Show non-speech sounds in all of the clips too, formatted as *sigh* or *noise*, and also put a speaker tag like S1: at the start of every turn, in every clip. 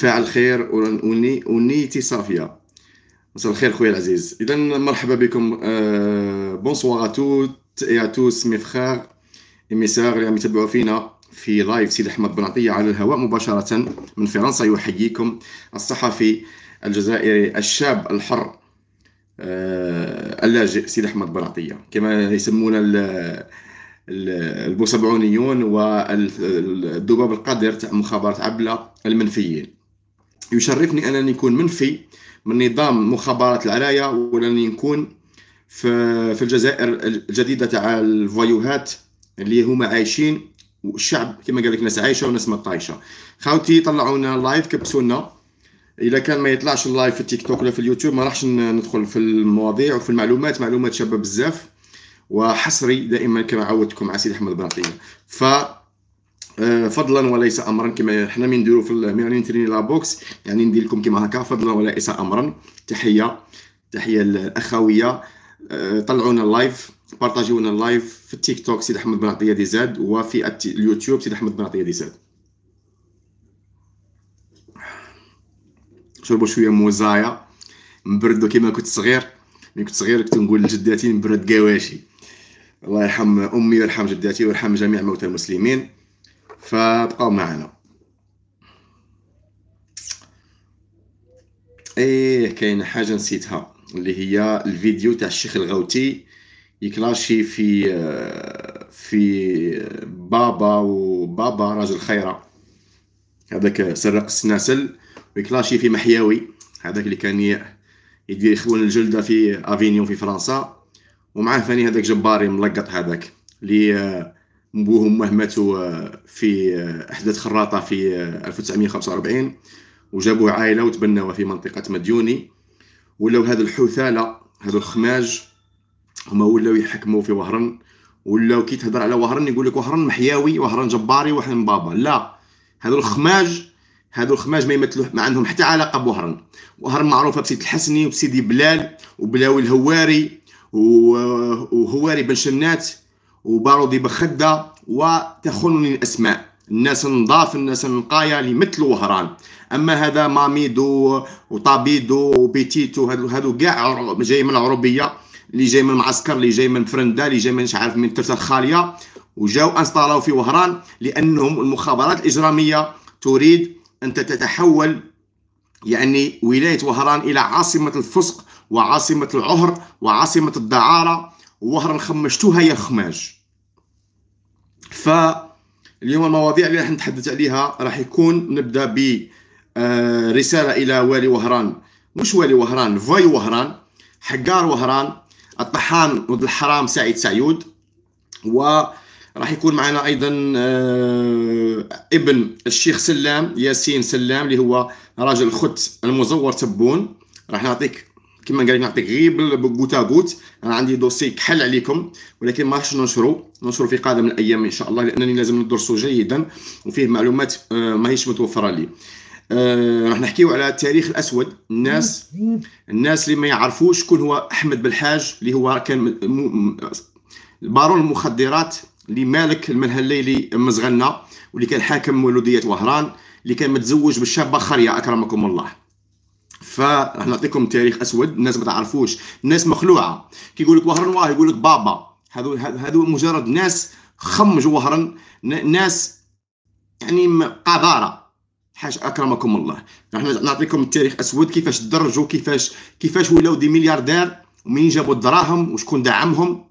S1: فاعل خير ونيتي صافيه مساء الخير خويا العزيز اذا مرحبا بكم أه بونسوار اتوت يا اتوس مي فخار مي سار اللي عم يتبعوا فينا في لايف سيدي احمد بن عطيه على الهواء مباشره من فرنسا يحييكم الصحفي الجزائري الشاب الحر أه اللاجئ سيدي احمد بن عطيه كما يسمون البوسبعونيون والذباب القادر تاع مخابرات عبله المنفيين يشرفني انني نكون منفي من نظام مخابرات العرايه وانني نكون في الجزائر الجديده تاع الفويوهات اللي هما عايشين والشعب كما قال لك ناس عايشه وناس ما طايشه خاوتي طلعونا لايف كبسونا اذا كان ما يطلعش اللايف في التيك توك ولا في اليوتيوب ما راحش ندخل في المواضيع وفي المعلومات معلومات شابه بزاف وحصري دائما كما عودتكم على سيدي احمد بن عطيه ف آه، فضلا وليس امرا كما حنا من نديرو في يعني تريني لا بوكس يعني ندير لكم كما هكا فضلا وليس امرا تحيه تحيه الاخويه آه، طلعونا اللايف بارطاجيونا اللايف في التيك توك سيد احمد بن عطيه دي زاد وفي اليوتيوب سيد احمد بن عطيه دي زاد شربوا شويه موزايا نبردو كيما كنت صغير ملي كنت صغير كنت نقول لجداتي نبرد قواشي الله يرحم امي ويرحم جداتي ويرحم جميع موتى المسلمين فابقوا معنا ايه كاين حاجه نسيتها اللي هي الفيديو تاع الشيخ الغوتي يكلاشي في في بابا وبابا راجل خيره هذاك سرق السناسل ويكلاشي في محياوي هذاك اللي كان يدير يخون الجلده في افينيون في فرنسا ومعاه فاني هذاك جباري ملقط هذاك اللي بوهم ماتوا آه، في آه، احداث خراطه في 1945 آه، وجابوا عائله وتبنوا في منطقه مديوني ولاو هذا الحثاله هذا الخماج هما ولاو يحكموا في وهران ولاو كي تهضر على وهران يقول لك وهران محياوي وهران جباري وهران بابا لا هذا الخماج هذا الخماج ما يمثلوا ما عندهم حتى علاقه بوهران وهران معروفه بسيد الحسني وبسيدي بلال وبلاوي الهواري وهواري بن شنات وبارودي بخده وتخونني الاسماء الناس نضاف الناس نقايا اللي مثل وهران اما هذا ماميدو وطابيدو وبيتيتو هادو هادو كاع جاي من العربيه اللي جاي من معسكر اللي جاي من فرندا اللي جاي من مش عارف من ترسة الخاليه وجاو انستالاو في وهران لانهم المخابرات الاجراميه تريد ان تتحول يعني ولايه وهران الى عاصمه الفسق وعاصمه العهر وعاصمه الدعاره وهر الخمشتو هي الخماج ف اليوم المواضيع اللي راح نتحدث عليها راح يكون نبدا ب آه، رساله الى والي وهران مش والي وهران فاي وهران حجار وهران الطحان ولد الحرام سعيد سعيود و راح يكون معنا ايضا آه، ابن الشيخ سلام ياسين سلام اللي هو راجل خت المزور تبون راح نعطيك كما قال لك نعطيك غير بالكوتا غوت انا عندي دوسي كحل عليكم ولكن ما راحش ننشرو ننشرو في قادم الايام ان شاء الله لانني لازم ندرسو جيدا وفيه معلومات آه، ماهيش متوفره لي أه راح نحكيو على التاريخ الاسود الناس الناس اللي ما يعرفوش شكون هو احمد بالحاج اللي هو كان بارون المخدرات اللي مالك المنهل الليلي مزغلنا واللي كان حاكم ولوديه وهران اللي كان متزوج بالشابه خريه اكرمكم الله فراح نعطيكم تاريخ اسود الناس ما تعرفوش الناس مخلوعه كيقول لك وهران واه يقول لك بابا هذو هذو مجرد ناس خمج وهران ناس يعني قذاره حاج اكرمكم الله راح نعطيكم التاريخ اسود كيفاش تدرجوا كيفاش كيفاش ولاو دي ملياردير ومنين جابوا الدراهم وشكون دعمهم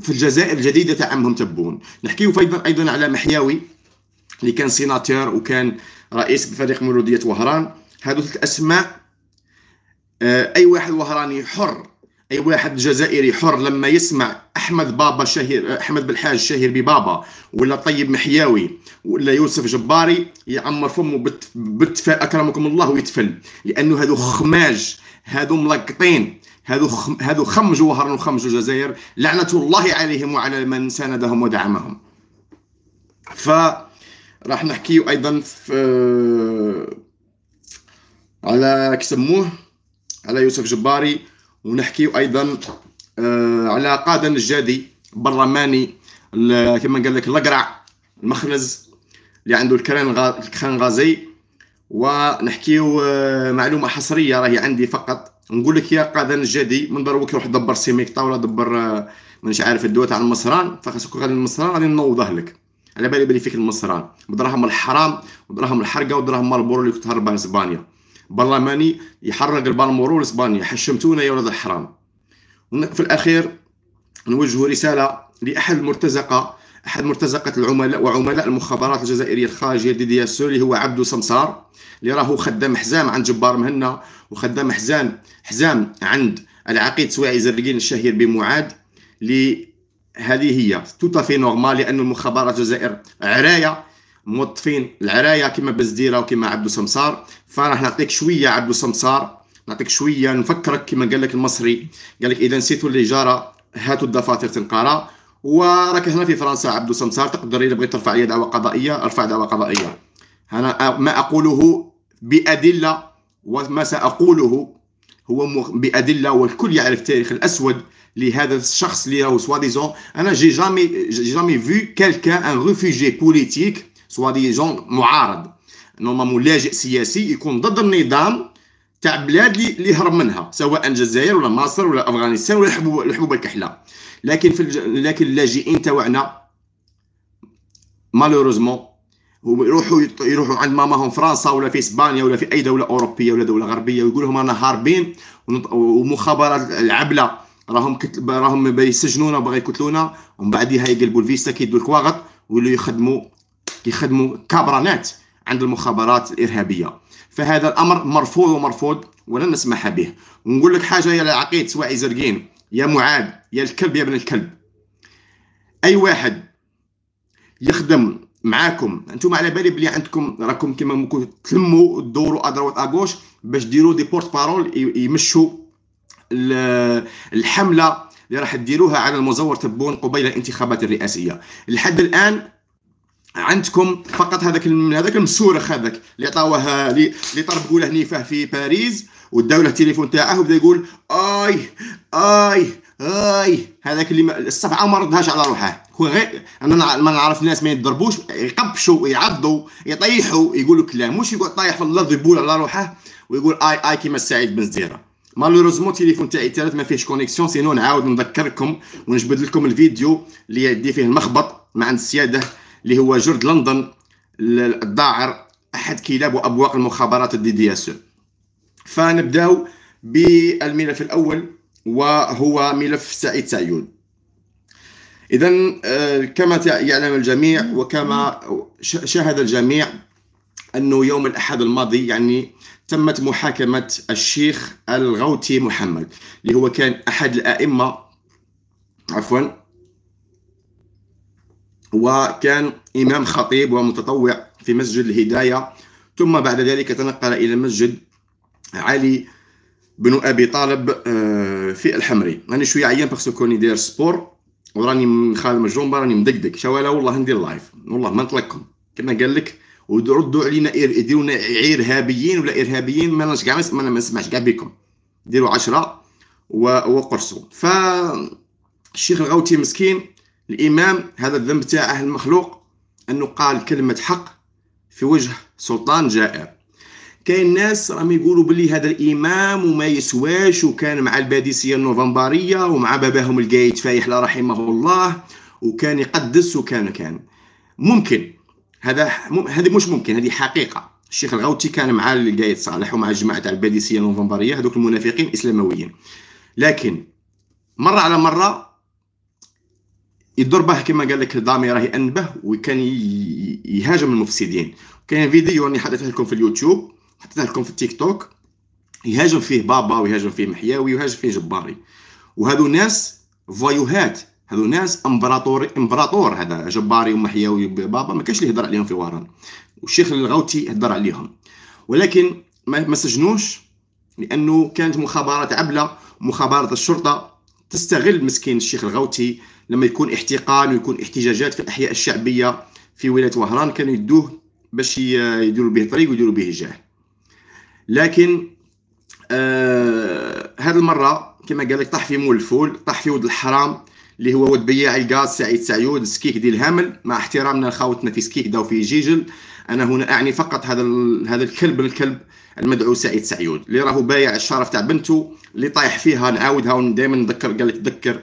S1: في الجزائر الجديده تاع عمهم تبون نحكيو ايضا على محياوي اللي كان سيناتير وكان رئيس فريق مولوديه وهران هذو ثلاث اسماء آه، اي واحد وهراني حر اي واحد جزائري حر لما يسمع احمد بابا شهير آه، احمد بالحاج شهير ببابا ولا طيب محياوي ولا يوسف جباري يعمر فمه بتف اكرمكم الله ويتفل لانه هذو خماج هذو ملقطين هذو خم... هذو خمج وهرنوا وخمج الجزائر لعنه الله عليهم وعلى من ساندهم ودعمهم ف راح نحكيو ايضا في آه، على كسموه على يوسف جباري ونحكيو ايضا آه، على قادة نجادي برلماني كما قال لك القرع المخرز اللي عنده الكران الكران غازي ونحكيو آه، معلومه حصريه راهي عندي فقط نقول لك يا قاده نجادي من دروك روح دبر سيميك طاوله دبر آه، مانيش عارف الدواء تاع المصران فخاصك غادي المصران غادي نوضه لك على بالي بلي فيك المصران بدراهم الحرام ودراهم الحرقه ودراهم مالبورو اللي كنت هربان اسبانيا برلماني يحرق البالمورو لاسبانيا حشمتونا يا ولاد الحرام في الاخير نوجه رساله لاحد المرتزقه احد مرتزقه العملاء وعملاء المخابرات الجزائريه الخارجيه دي دي اللي هو عبدو سمسار اللي راهو خدام حزام عند جبار مهنا وخدام حزام حزام عند العقيد سواعي زرقين الشهير بمعاد اللي هذه هي توتافي نورمال لان المخابرات الجزائر عرايه موظفين العرايه كما بزديره وكما عبدو سمسار فراح نعطيك شويه عبدو سمسار نعطيك شويه نفكرك كما قال لك المصري قال لك اذا نسيتوا الاجاره هاتوا الدفاتر تنقرا وراك هنا في فرنسا عبدو سمسار تقدر اذا بغيت ترفع لي دعوه قضائيه ارفع دعوه قضائيه انا ما اقوله بادله وما ساقوله هو بادله والكل يعرف تاريخ الاسود لهذا الشخص اللي سوا سواديزون انا جي جامي جي جامي فو كالكان ان ريفوجي بوليتيك سوا دي جون معارض نورمالمون لاجئ سياسي يكون ضد النظام تاع بلاد اللي هرب منها سواء الجزائر ولا مصر ولا افغانستان ولا الحبوب الكحله لكن في الج... لكن اللاجئين تاعنا مالوروزمون ويروحوا يروحوا عند ماماهم فرنسا ولا في اسبانيا ولا في اي دوله اوروبيه ولا دوله غربيه ويقول لهم رانا هاربين ومخابرات العبله راهم راهم بيسجنونا وبغى يقتلونا ومن بعدها يقلبوا الفيستا كيدوا الكواغط ويولوا يخدموا كيخدموا كابرانات عند المخابرات الارهابيه فهذا الامر مرفوض ومرفوض ولن نسمح به ونقول لك حاجه يا العقيد سواعي زرقين يا معاد يا الكلب يا ابن الكلب اي واحد يخدم معاكم انتم على بالي بلي عندكم راكم كما ممكن تلموا الدورو ادروات اغوش باش ديروا دي بورت بارول يمشوا الحمله اللي راح ديروها على المزور تبون قبيل الانتخابات الرئاسيه لحد الان عندكم فقط هذاك هذاك المصورخ هذاك اللي عطاوه اللي طرب له نيفه في باريس له التليفون تاعه وبدا يقول اي اي اي هذاك اللي الصفعه ما ردهاش على روحه هو غير انا ما نعرف الناس ما يتضربوش يقبشوا يعضوا يطيحوا يقولوا كلام مش يقعد طايح في الارض يبول على روحه ويقول اي اي كيما السعيد بن زيره مالوروزمون التليفون تاعي تالت ما فيهش كونيكسيون سينو نعاود نذكركم ونجبد لكم الفيديو اللي يدي فيه المخبط مع عند السياده اللي هو جرد لندن الذاعر احد كلاب وابواق المخابرات الدي دي اس فنبداو بالملف الاول وهو ملف سعيد سعيون اذا آه، كما يعلم الجميع وكما شاهد الجميع انه يوم الاحد الماضي يعني تمت محاكمه الشيخ الغوتي محمد اللي هو كان احد الائمه عفوا وكان إمام خطيب ومتطوع في مسجد الهداية ثم بعد ذلك تنقل إلى مسجد علي بن أبي طالب آه، في الحمري راني شوية عيان باسكو كوني داير سبور وراني من خارج الجومبا راني مدقدق شوالا والله ندير لايف والله ما نطلقكم كما قال لك وردوا علينا يديرونا ارهابيين ولا ارهابيين ما نش كاع ما نسمعش كاع بكم ديروا عشرة وقرصوا ف الشيخ الغوتي مسكين الإمام هذا الذنب تاعه المخلوق أنه قال كلمة حق في وجه سلطان جائر كاين ناس راهم يقولوا بلي هذا الامام وما يسواش وكان مع الباديسيه النوفمبريه ومع باباهم القايد فايح لا رحمه الله وكان يقدس وكان كان ممكن هذا هذه مش ممكن هذه حقيقه الشيخ الغوتي كان مع القايد صالح ومع الجماعه تاع الباديسيه النوفمبريه هذوك المنافقين الاسلامويين لكن مره على مره يدور به كما قال لك دامي راهي انبه وكان يهاجم المفسدين كاين فيديو راني حطيته لكم في اليوتيوب حطيته لكم في التيك توك يهاجم فيه بابا ويهاجم فيه محياوي ويهاجم فيه جباري وهذو ناس فايوهات هذو ناس امبراطور امبراطور هذا جباري ومحياوي بابا ما كانش اللي يهضر عليهم في وهران والشيخ الغوتي هضر عليهم ولكن ما سجنوش لانه كانت مخابرات عبله مخابرات الشرطه تستغل مسكين الشيخ الغوتي لما يكون احتقان ويكون احتجاجات في الاحياء الشعبيه في ولايه وهران كانوا يدوه باش يديروا به طريق ويديروا به جاه لكن آه هذه المره كما قال لك طاح في مول الفول طاح في ود الحرام اللي هو ود بياع الغاز سعيد سعيود سكيك ديال هامل مع احترامنا لخاوتنا في سكيك داو في جيجل انا هنا اعني فقط هذا هذا الكلب الكلب المدعو سعيد سعيود اللي راهو بايع الشرف تاع بنته اللي طايح فيها نعاودها دائما نذكر قال لك تذكر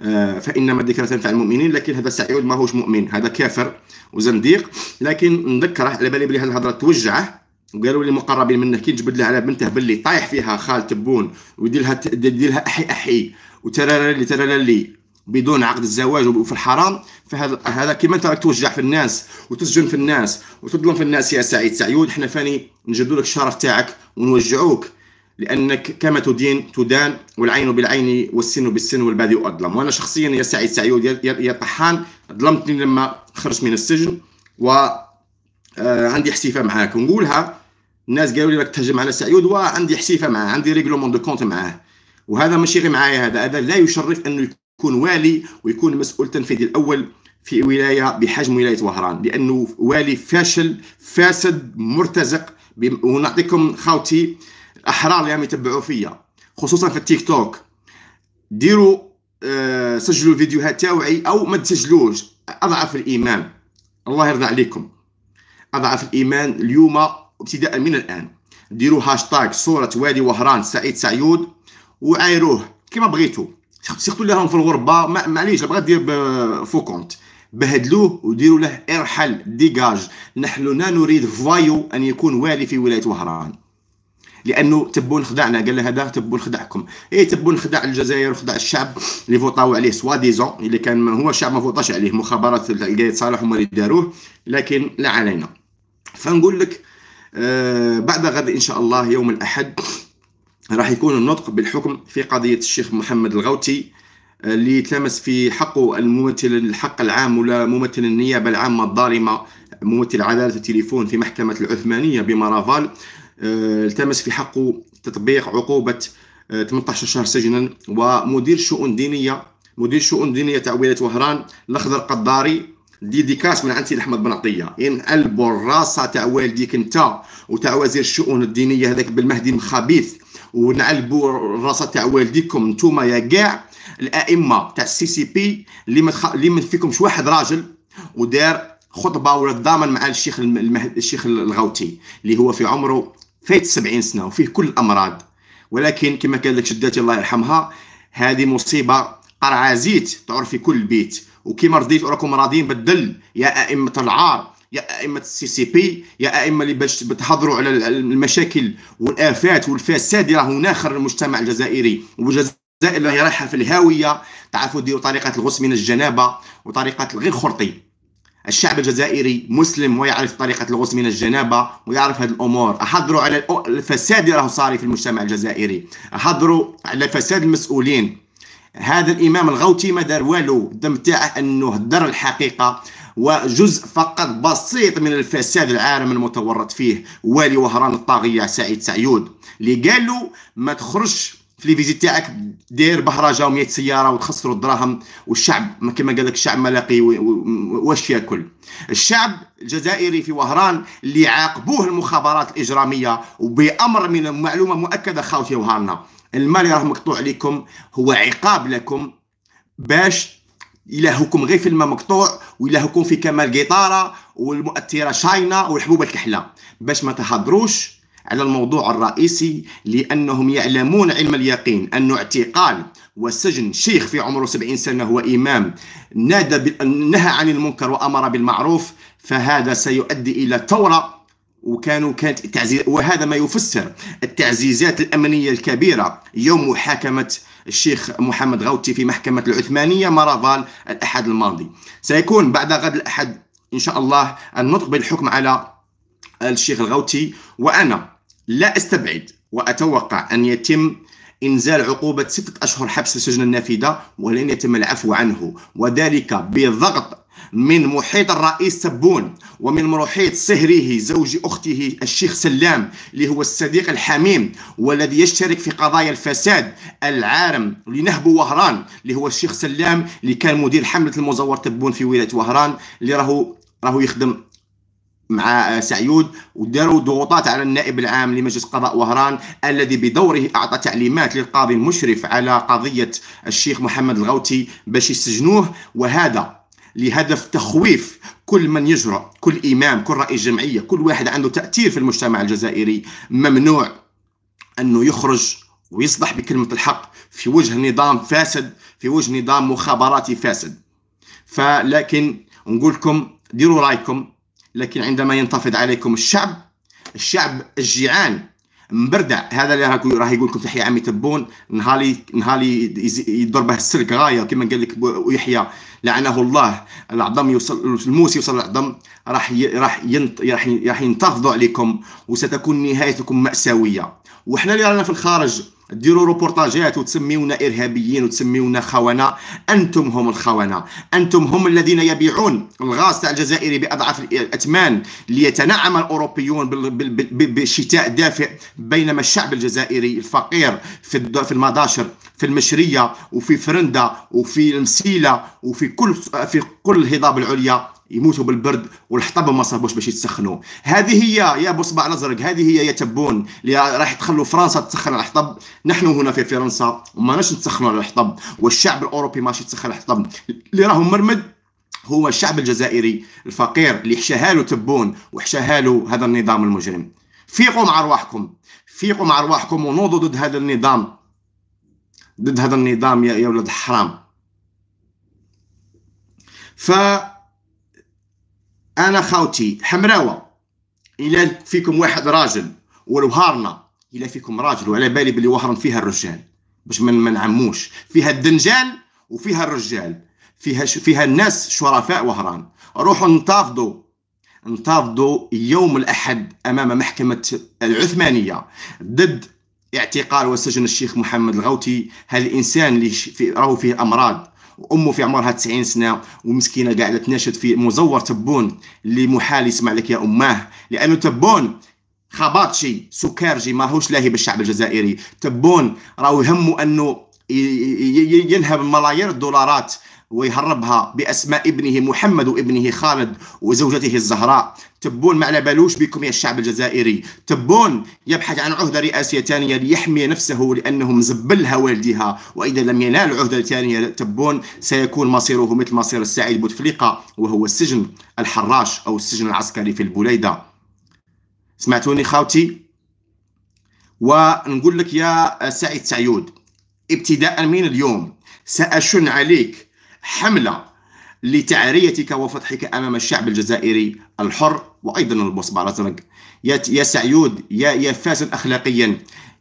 S1: آه، فانما الذكرى تنفع المؤمنين لكن هذا سعيود ماهوش مؤمن هذا كافر وزنديق لكن نذكره على بالي بلي هذه الهضره توجعه وقالوا لي مقربين منه كي تجبد له على بنته باللي طايح فيها خال تبون ويدير لها يدير لها احي احي وترالي ترالي بدون عقد الزواج وفي الحرام فهذا كما انت راك توجع في الناس وتسجن في الناس وتظلم في الناس يا سعيد سعيود حنا فاني نجبدوا لك الشرف تاعك ونوجعوك لانك كما تدين تدان والعين بالعين والسن بالسن والبادئ اظلم وانا شخصيا يا سعيد سعيود يا طحان ظلمتني لما خرجت من السجن و آه، عندي حسيفه معاك ونقولها الناس قالوا لي راك تهجم على سعيود وعندي حسيفه معاه عندي ريغلومون دو كونت معاه وهذا ماشي غير معايا هذا هذا لا يشرف انه يكون والي ويكون مسؤول تنفيذي الاول في ولايه بحجم ولايه وهران لانه والي فاشل فاسد مرتزق ونعطيكم خاوتي الاحرار اللي عم يتبعوا فيا خصوصا في التيك توك ديروا آه، سجلوا الفيديوهات تاوعي او ما تسجلوش اضعف الايمان الله يرضى عليكم اضعف الايمان اليوم ابتداء من الان ديروا هاشتاج صوره والي وهران سعيد سعيود وعايروه كما بغيتوا سيرتو اللي راهم في الغربه معليش بغا دير فوكونت بهدلوه وديروا له ارحل ديجاج نحن لا نريد فايو ان يكون والي في ولايه وهران لانه تبون خدعنا قال له هذا تبون خدعكم اي تبون خدع الجزائر وخدع الشعب اللي فوطاو عليه سوا ديزون اللي كان هو الشعب ما فوطاش عليه مخابرات القايد صالح هما اللي داروه لكن لا علينا فنقول لك آه بعد غد ان شاء الله يوم الاحد راح يكون النطق بالحكم في قضية الشيخ محمد الغوتي آه، اللي يتلمس في حقه الممثل الحق العام ولا ممثل النيابة العامة الظالمة ممثل عدالة التليفون في محكمة العثمانية بمرافال آه، التمس في حقه تطبيق عقوبة 18 آه، شهر سجنا ومدير شؤون دينية مدير شؤون دينية تاع ولاية وهران الأخضر قداري ديديكاس من عندي لاحمد بن عطيه ان الراسه تاع والديك انت وتاع وزير الشؤون الدينيه هذاك بالمهدي الخبيث ونعلبوا الراسه تاع والديكم نتوما يا كاع الائمه تاع السي سي بي اللي ما متخ... اللي ما فيكمش واحد راجل ودار خطبه ولا تضامن مع الشيخ المه... الشيخ الغوتي اللي هو في عمره فايت 70 سنه وفيه كل الامراض ولكن كما قال لك جداتي الله يرحمها هذه مصيبه قرعه زيت تعرف في كل بيت وكما رضيت راكم راضيين بالدل يا ائمه العار يا ائمه السي سي بي يا ائمه اللي باش بتحضروا على المشاكل والافات والفساد اللي راه ناخر المجتمع الجزائري والجزائر راهي رايحه في الهاويه تعرفوا ديروا طريقه الغوص من الجنابه وطريقه الغير خرطي الشعب الجزائري مسلم ويعرف طريقه الغوص من الجنابه ويعرف هذه الامور احضروا على الفساد اللي راه صاري في المجتمع الجزائري احضروا على فساد المسؤولين هذا الامام الغوتي ما دار والو الدم تاعه انه هدر الحقيقه وجزء فقط بسيط من الفساد العالم المتورط فيه والي وهران الطاغية سعيد سعيود اللي قال له ما تخرجش في لي فيزيت تاعك داير بهرجه و100 سياره وتخسروا الدراهم والشعب كما قال لك الشعب ملاقي واش ياكل الشعب الجزائري في وهران اللي عاقبوه المخابرات الاجراميه وبامر من معلومه مؤكده خاوتي وهرنا المال راه مقطوع عليكم هو عقاب لكم باش الهكم غير في الماء مقطوع والهكم في كمال قيطاره والمؤثره شاينه والحبوب الكحله باش ما تهضروش على الموضوع الرئيسي لانهم يعلمون علم اليقين انه اعتقال وسجن شيخ في عمره 70 سنه هو امام نادى نهى عن المنكر وامر بالمعروف فهذا سيؤدي الى ثوره وكانوا كانت التعزيز وهذا ما يفسر التعزيزات الامنيه الكبيره يوم محاكمه الشيخ محمد غوتي في محكمه العثمانيه مرافال الاحد الماضي سيكون بعد غد الاحد ان شاء الله النطق بالحكم على الشيخ الغوتي وانا لا استبعد واتوقع ان يتم انزال عقوبه سته اشهر حبس السجن النافذه ولن يتم العفو عنه وذلك بضغط من محيط الرئيس تبون ومن محيط صهره زوج أخته الشيخ سلام اللي هو الصديق الحميم والذي يشترك في قضايا الفساد العارم لنهب وهران اللي هو الشيخ سلام اللي كان مدير حملة المزور تبون في ولاية وهران اللي راهو راهو يخدم مع سعيود وداروا ضغوطات على النائب العام لمجلس قضاء وهران الذي بدوره اعطى تعليمات للقاضي المشرف على قضيه الشيخ محمد الغوتي باش يسجنوه وهذا لهدف تخويف كل من يجرأ كل إمام كل رئيس جمعية كل واحد عنده تأثير في المجتمع الجزائري ممنوع أنه يخرج ويصدح بكلمة الحق في وجه نظام فاسد في وجه نظام مخابراتي فاسد فلكن نقول لكم ديروا رايكم لكن عندما ينتفض عليكم الشعب الشعب الجيعان مبردع هذا اللي راك راه يقول لكم تحيه عمي تبون نهالي نهالي يدور به السرق غايه كما قال لك يحيى لعنه الله العظم يوصل الموس يوصل العظم راح راح راح راح ينتفضوا عليكم وستكون نهايتكم ماساويه وحنا اللي رانا في الخارج ديروا روبورتاجات وتسميونا ارهابيين وتسميونا خونه انتم هم الخونه انتم هم الذين يبيعون الغاز تاع الجزائري باضعاف الاثمان ليتنعم الاوروبيون بشتاء دافئ بينما الشعب الجزائري الفقير في في المداشر في المشريه وفي فرندا وفي المسيله وفي كل في كل الهضاب العليا يموتوا بالبرد والحطب ما صابوش باش يتسخنوا هذه هي يا ابو صبع الازرق هذه هي يا تبون اللي راح تخلوا فرنسا تسخن على الحطب نحن هنا في فرنسا وما ناش نتسخنوا على الحطب والشعب الاوروبي ماشي يتسخن على الحطب اللي راهو مرمد هو الشعب الجزائري الفقير اللي حشاهاله تبون وحشاهاله هذا النظام المجرم فيقوا مع ارواحكم فيقوا مع ارواحكم ونوضوا ضد هذا النظام ضد هذا النظام يا ولاد الحرام ف انا خاوتي حمراوه الى فيكم واحد راجل والوهارنا الى فيكم راجل وعلى بالي بلي وهرن فيها الرجال باش ما نعموش فيها الدنجال وفيها الرجال فيها ش... فيها الناس شرفاء وهران روحوا انتفضوا انتفضوا يوم الاحد امام محكمه العثمانيه ضد اعتقال وسجن الشيخ محمد الغوتي هذا الانسان اللي راهو فيه امراض وامه في عمرها 90 سنه ومسكينه قاعده تناشد في مزور تبون اللي محال يسمع لك يا اماه لانه تبون خباطشي سكارجي ماهوش لاهي بالشعب الجزائري تبون راهو يهمه انه ينهب ملايير الدولارات ويهربها باسماء ابنه محمد وابنه خالد وزوجته الزهراء تبون ما على بالوش بكم يا الشعب الجزائري تبون يبحث عن عهده رئاسيه ثانيه ليحمي نفسه لانه مزبلها والديها واذا لم ينال عهده ثانيه تبون سيكون مصيره مثل مصير السعيد بوتفليقه وهو السجن الحراش او السجن العسكري في البوليده سمعتوني خاوتي ونقول لك يا سعيد سعيود ابتداء من اليوم ساشن عليك حملة لتعريتك وفتحك أمام الشعب الجزائري الحر وأيضا البوسبالة يا سعيود يا يا فاسد أخلاقيا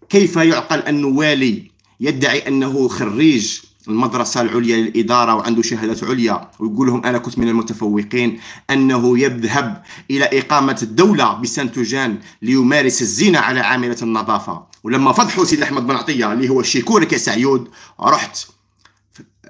S1: كيف يعقل أن والي يدعي أنه خريج المدرسة العليا للإدارة وعنده شهادات عليا ويقول لهم أنا كنت من المتفوقين أنه يذهب إلى إقامة الدولة بسانتوجان ليمارس الزنا على عاملة النظافة ولما فضحوا سيد أحمد بن عطية اللي هو الشيكوري كسعيود رحت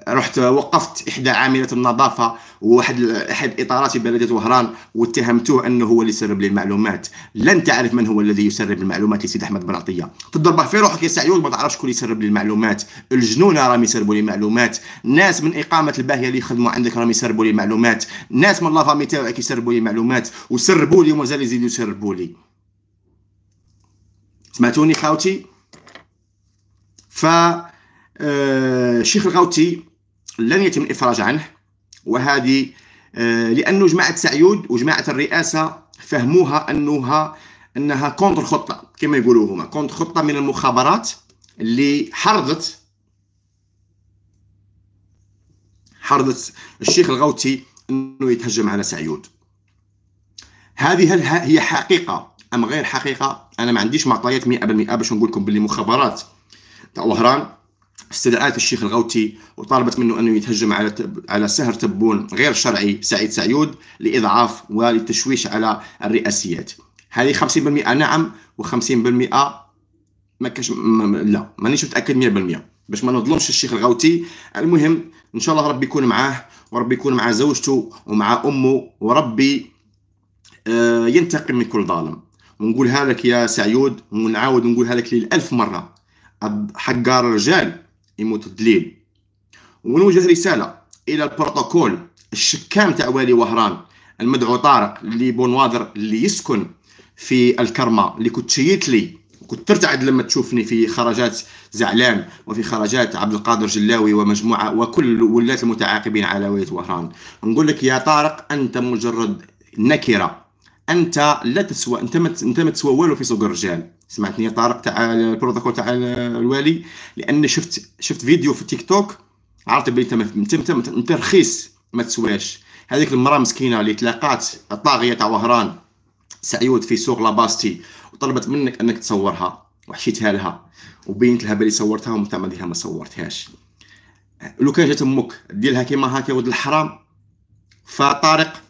S1: رحت وقفت احدى عامله النظافه وواحد احد اطارات بلديه وهران واتهمته انه هو اللي سرب لي المعلومات لن تعرف من هو الذي يسرب المعلومات لسيد احمد بن عطيه تضربه في روحك يا سعيود ما تعرفش شكون يسرب لي المعلومات الجنون راهم يسربوا لي المعلومات ناس من اقامه الباهيه اللي يخدموا عندك راهم يسربوا لي المعلومات ناس من لافامي تاعك يسربوا لي المعلومات وسربوا لي ومازال يزيدوا يسربوا لي سمعتوني خاوتي ف الشيخ آه، الغوتي لن يتم الإفراج عنه وهذه آه، لأنه جماعة سعيود وجماعة الرئاسة فهموها أنها أنها كونتر خطة كما يقولوا هما كونتر خطة من المخابرات اللي حرضت حرضت الشيخ الغوتي أنه يتهجم على سعيود هذه هل هي حقيقة أم غير حقيقة أنا ما عنديش معطيات 100% باش نقول لكم باللي مخابرات تاع وهران استدعات الشيخ الغوتي وطالبت منه انه يتهجم على على سهر تبون غير شرعي سعيد سعيود لاضعاف وللتشويش على الرئاسيات هذه 50% نعم و50% ما كاش لا مانيش متاكد 100% باش ما نظلمش الشيخ الغوتي المهم ان شاء الله ربي يكون معاه وربي يكون مع زوجته ومع امه وربي آه، ينتقم من كل ظالم ونقولها لك يا سعيود ونعاود نقولها لك للألف مره حقار الرجال يموت الدليل ونوجه رساله الى البروتوكول الشكام تاع والي وهران المدعو طارق اللي بونوادر اللي يسكن في الكرمه اللي كنت شيت لي كنت ترتعد لما تشوفني في خرجات زعلان وفي خرجات عبد القادر جلاوي ومجموعه وكل ولاة المتعاقبين على ولايه وهران نقول لك يا طارق انت مجرد نكره انت لا تسوى انت ما انت ما تسوى والو في سوق الرجال سمعتني يا طارق تاع البروتوكول تاع الوالي لان شفت شفت فيديو في تيك توك عرفت بلي انت انت رخيص ما تسواش هذيك المراه مسكينه اللي تلاقات الطاغيه تاع وهران سعيود في سوق لاباستي وطلبت منك انك تصورها وحشيتها لها وبينت لها بلي صورتها وانت ما ما صورتهاش لو كان جات امك لها كيما هكا ولد الحرام فطارق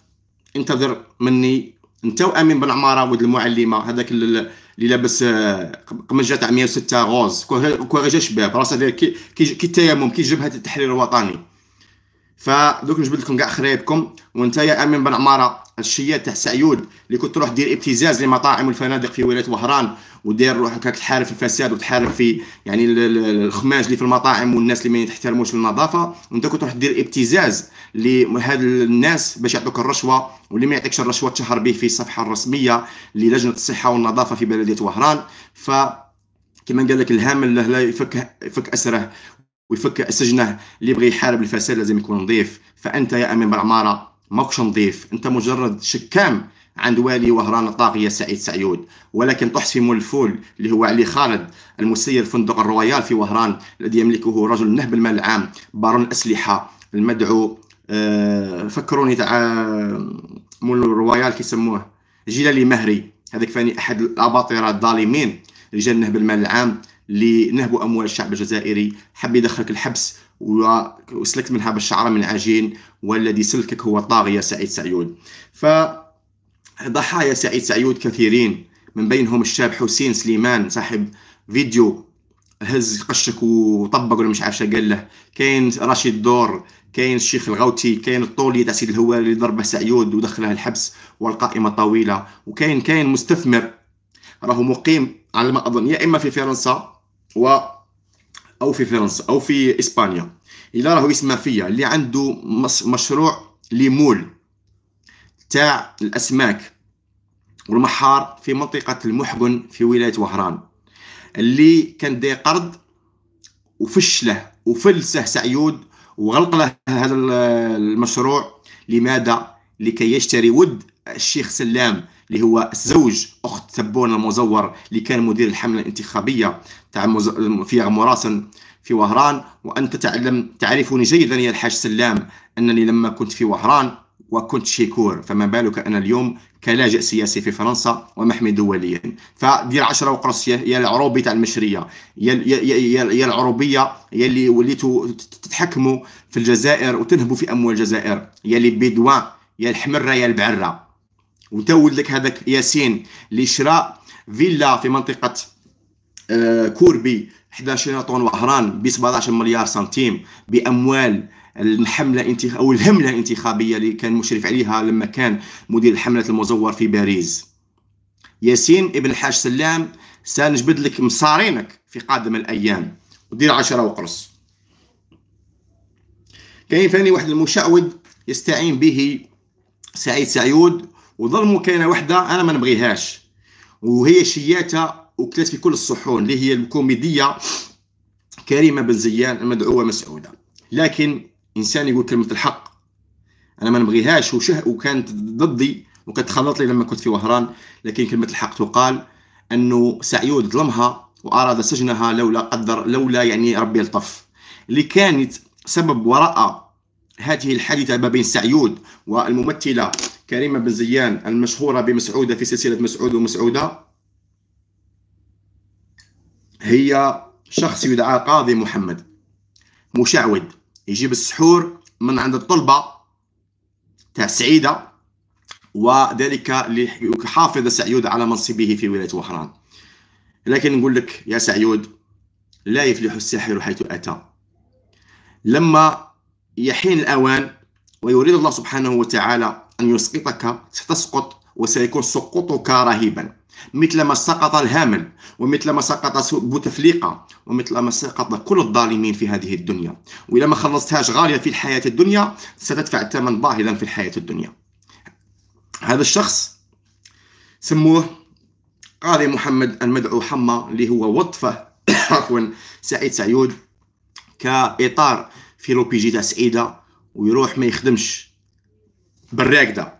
S1: انتظر مني انت وامين بن عماره ولد المعلمه هذاك اللي لابس قمجه تاع 106 غوز كوهرجه شباب راسه كي كي تيمم كي جبهه التحرير الوطني فدوك نجبد لكم كاع خرايبكم وانت يا امين بن عماره الشيات تاع سعيود اللي كنت تروح دير ابتزاز لمطاعم والفنادق في ولايه وهران ودير روحك هكاك تحارب في الفساد وتحارب في يعني الخماج اللي في المطاعم والناس اللي ما تحترموش النظافه وانت كنت تروح دير ابتزاز لهاد الناس باش يعطوك الرشوه واللي ما يعطيكش الرشوه تشهر به في الصفحه الرسميه للجنه الصحه والنظافه في بلديه وهران ف كما قال لك الهامل لا يفك يفك اسره ويفك السجنه اللي يبغي يحارب الفساد لازم يكون نظيف فانت يا امين بالعماره ماكش نظيف انت مجرد شكام عند والي وهران الطاغيه سعيد سعيود ولكن تحسم الفول اللي هو علي خالد المسير فندق الرويال في وهران الذي يملكه رجل نهب المال العام بارون الاسلحه المدعو آه، فكروني تاع آه، مول الرويال كيسموه جلالي مهري هذاك فاني احد الاباطره الظالمين رجال نهب المال العام اللي نهبوا اموال الشعب الجزائري حب يدخلك الحبس وسلكت منها بالشعرة من عجين والذي سلكك هو طاغية سعيد سعيود فضحايا سعيد سعيود كثيرين من بينهم الشاب حسين سليمان صاحب فيديو هز قشك وطبق ولا مش عارف قال له كاين رشيد دور كاين الشيخ الغوتي كاين الطولي تاع سيد الهوال اللي ضربه سعيود ودخله الحبس والقائمه طويله وكاين كاين مستثمر راهو مقيم على ما اظن يا اما في فرنسا و او في فرنسا او في اسبانيا الا راهو يسمع فيا اللي عنده مشروع لمول تاع الاسماك والمحار في منطقه المحقن في ولايه وهران اللي كان داير قرض وفشله وفلسه سعيود وغلق له هذا المشروع لماذا لكي يشتري ود الشيخ سلام اللي هو زوج اخت تبون المزور اللي كان مدير الحمله الانتخابيه تاع في مراسن في وهران وانت تعلم تعرفني جيدا يا الحاج سلام انني لما كنت في وهران وكنت شيكور فما بالك انا اليوم كلاجئ سياسي في فرنسا ومحمي دوليا فدير عشرة وقرص يا العروبي تاع المشريه يا يا العروبيه يا اللي وليتوا تتحكموا في الجزائر وتنهبوا في اموال الجزائر يا اللي بيدوان يا الحمره يا البعره وتولد لك هذاك ياسين اللي شرا فيلا في منطقه آه كوربي حدا شيراتون وهران ب 17 مليار سنتيم باموال الحمله انتخ... او الهمله الانتخابيه اللي كان مشرف عليها لما كان مدير الحمله المزور في باريس ياسين ابن الحاج سلام سنجبد لك مصارينك في قادم الايام ودير عشرة وقرص كاين ثاني واحد المشعوذ يستعين به سعيد سعيود وظلموا كاينه وحده انا ما نبغيهاش وهي شياته وكلات في كل الصحون اللي هي الكوميديه كريمه بن زيان المدعوه مسعوده لكن انسان يقول كلمه الحق انا ما نبغيهاش وشه وكانت ضدي وكانت تخلط لي لما كنت في وهران لكن كلمه الحق تقال انه سعيود ظلمها واراد سجنها لولا قدر لولا يعني ربي الطف اللي كانت سبب وراء هذه الحادثه ما بين سعيود والممثله كريمة بن زيان المشهورة بمسعودة في سلسلة مسعود ومسعودة هي شخص يدعى قاضي محمد مشعوذ يجيب السحور من عند الطلبة تاع سعيدة وذلك ليحافظ سعيود على منصبه في ولاية وحران لكن نقول لك يا سعيود لا يفلح الساحر حيث أتى لما يحين الأوان ويريد الله سبحانه وتعالى أن يسقطك ستسقط وسيكون سقوطك رهيبا مثلما سقط الهامل ومثلما سقط بوتفليقة ومثلما سقط كل الظالمين في هذه الدنيا وإذا ما خلصتهاش غالية في الحياة الدنيا ستدفع ثمن باهظا في الحياة الدنيا هذا الشخص سموه قاضي محمد المدعو حما اللي هو وطفه *coughs* عفوا سعيد سعيود كاطار في لوبيجي تاع سعيده ويروح ما يخدمش بالراكده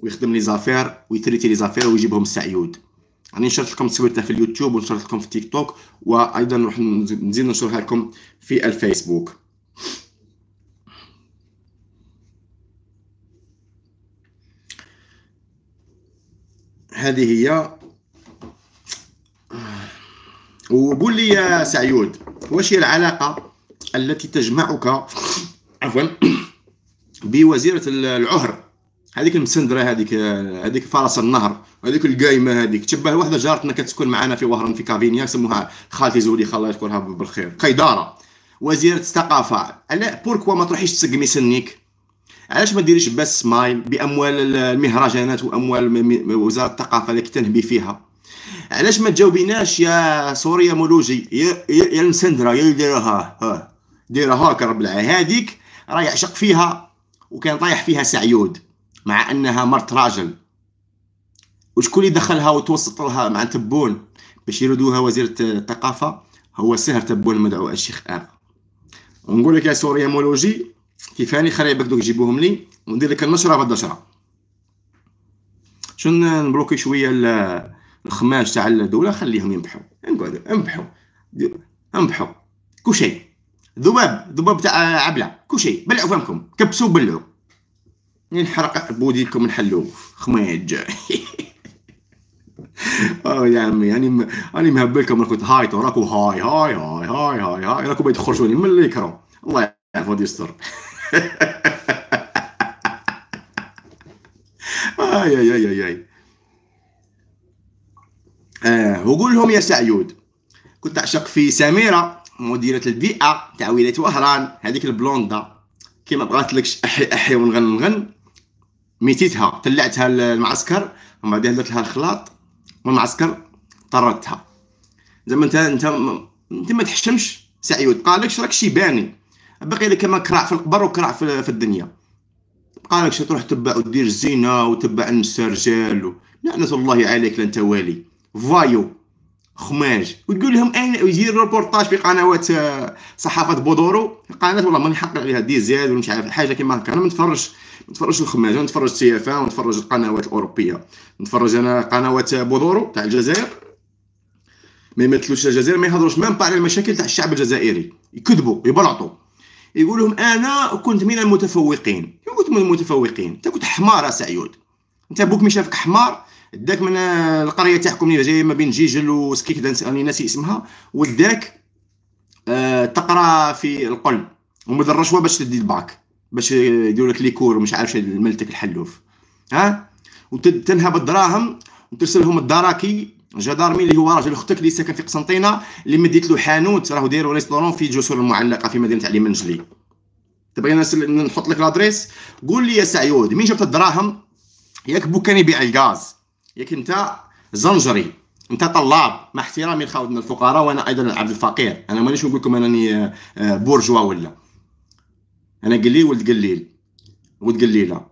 S1: ويخدم لي زافير ويتريتي لي زافير ويجيبهم السعيود راني يعني نشرت لكم تصويرته في اليوتيوب ونشرت لكم في تيك توك وايضا نروح نزيد نشرها لكم في الفيسبوك هذه هي وقول لي يا سعيود واش هي العلاقه التي تجمعك عفوا بوزيره العهر هذيك المسندره هذيك هذيك فرس النهر هذيك القايمه هذيك تشبه واحده جارتنا كتسكن معنا في وهران في كافينيا سموها خالتي زولي الله يذكرها بالخير قيداره وزيره الثقافه الا بوركوا ما تروحيش تسقمي سنيك علاش ما ديريش بس سمايل باموال المهرجانات واموال وزاره الثقافه اللي كتنهبي فيها علاش ما تجاوبيناش يا سوريا مولوجي يا يا المسندره يا ديرها ها ديرها هاك رب العالمين هذيك راه يعشق فيها وكان طايح فيها سعيود مع انها مرت راجل وشكون اللي دخلها وتوسط لها مع تبون باش يردوها وزير الثقافه هو سهر تبون المدعو الشيخ اغا ونقول لك يا سوريا مولوجي كيفاني خريبك دوك جيبوهم لي وندير لك النشره بالدشره شن نبلوكي شويه الخماج تاع الدوله خليهم ينبحوا نقعدوا انبحوا انبحوا كل شيء ذباب ذباب تاع عبله كل شيء بلعوا فمكم كبسوا بلعوا نحرق بوديكم نحلو خميج *laughs* اه يا عمي يعني م... انا مهبلكم راكو تهايطوا راكو هاي هاي هاي هاي هاي هاي راكو بيت خرجوني من الكرو الله يعرف ودي يستر *laughs* اي اي اي اي اه وقول لهم يا سعيود كنت اعشق في سميره مديره البيئه تاع ولايه وهران هذيك البلوندا كيما بغات لكش احي احي ونغن نغن ميتيتها طلعتها المعسكر ومن بعد درت لها الخلاط والمعسكر طردتها زعما انت انت انت ما تحشمش سعيود شراك راك باني باقي لك كما كراع في القبر وكراع في, في الدنيا قالكش تروح تبع ودير الزينه وتبع النساء رجال لعنه الله عليك لانت والي فايو خماج وتقول لهم اين يجي الريبورتاج في قنوات آه، صحافه بودورو قناه والله ماني حق عليها دي زاد ولا مش عارف حاجه كيما هكا انا ما نتفرجش نتفرج الخماجه نتفرج تي اف إيه، نتفرج القنوات الاوروبيه نتفرج انا قنوات بودورو تاع الجزائر ما يمثلوش الجزائر ما يهضروش ميم على المشاكل تاع الشعب الجزائري يكذبوا يبلعطوا يقول لهم انا كنت من المتفوقين كنت من المتفوقين انت كنت حمار سعيود انت بوك مي شافك حمار داك من القريه تاعكم اللي جايه ما بين جيجل وسكيك راني ناسي اسمها وداك آه تقرا في القلب ومن الرشوه باش تدي الباك باش يديروا لك ليكور ومش عارف ملتك الحلوف ها وتنهب الدراهم وترسلهم الدراكي جدارمي اللي هو راجل اختك اللي ساكن في قسنطينه اللي مديت له حانوت راهو داير ريستورون في جسور المعلقه في مدينه علي منجلي تبغي انا نحط لك لادريس قول لي يا سعيود مين جبت الدراهم ياك بو كان يبيع الغاز ياك انت زنجري انت طلاب مع احترامي لخاوتنا الفقراء وانا ايضا العبد الفقير انا مانيش نقول لكم انني آه، بورجوا ولا انا قليل ولد قليل ولد قليله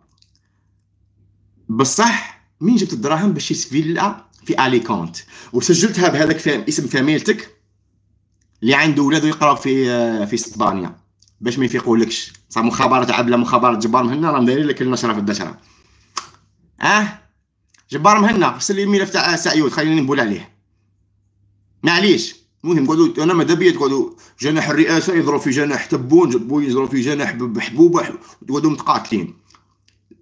S1: بصح مين جبت الدراهم باش يشري فيلا في اليكونت وسجلتها بهذاك اسم فاميلتك اللي عنده ولاد يقراو في في اسبانيا باش ما يفيقولكش صح مخابرات عبله مخابرات جبار مهنا راهم دايرين لك النشره في الدشره اه جبار مهنا ارسل لي الملف تاع سعيود خليني نبول عليه معليش المهم قالوا انا ماذا بيا قالوا جناح الرئاسه يضرب في جناح تبون جبوي يضرب في جناح بحبوبه تقعدوا متقاتلين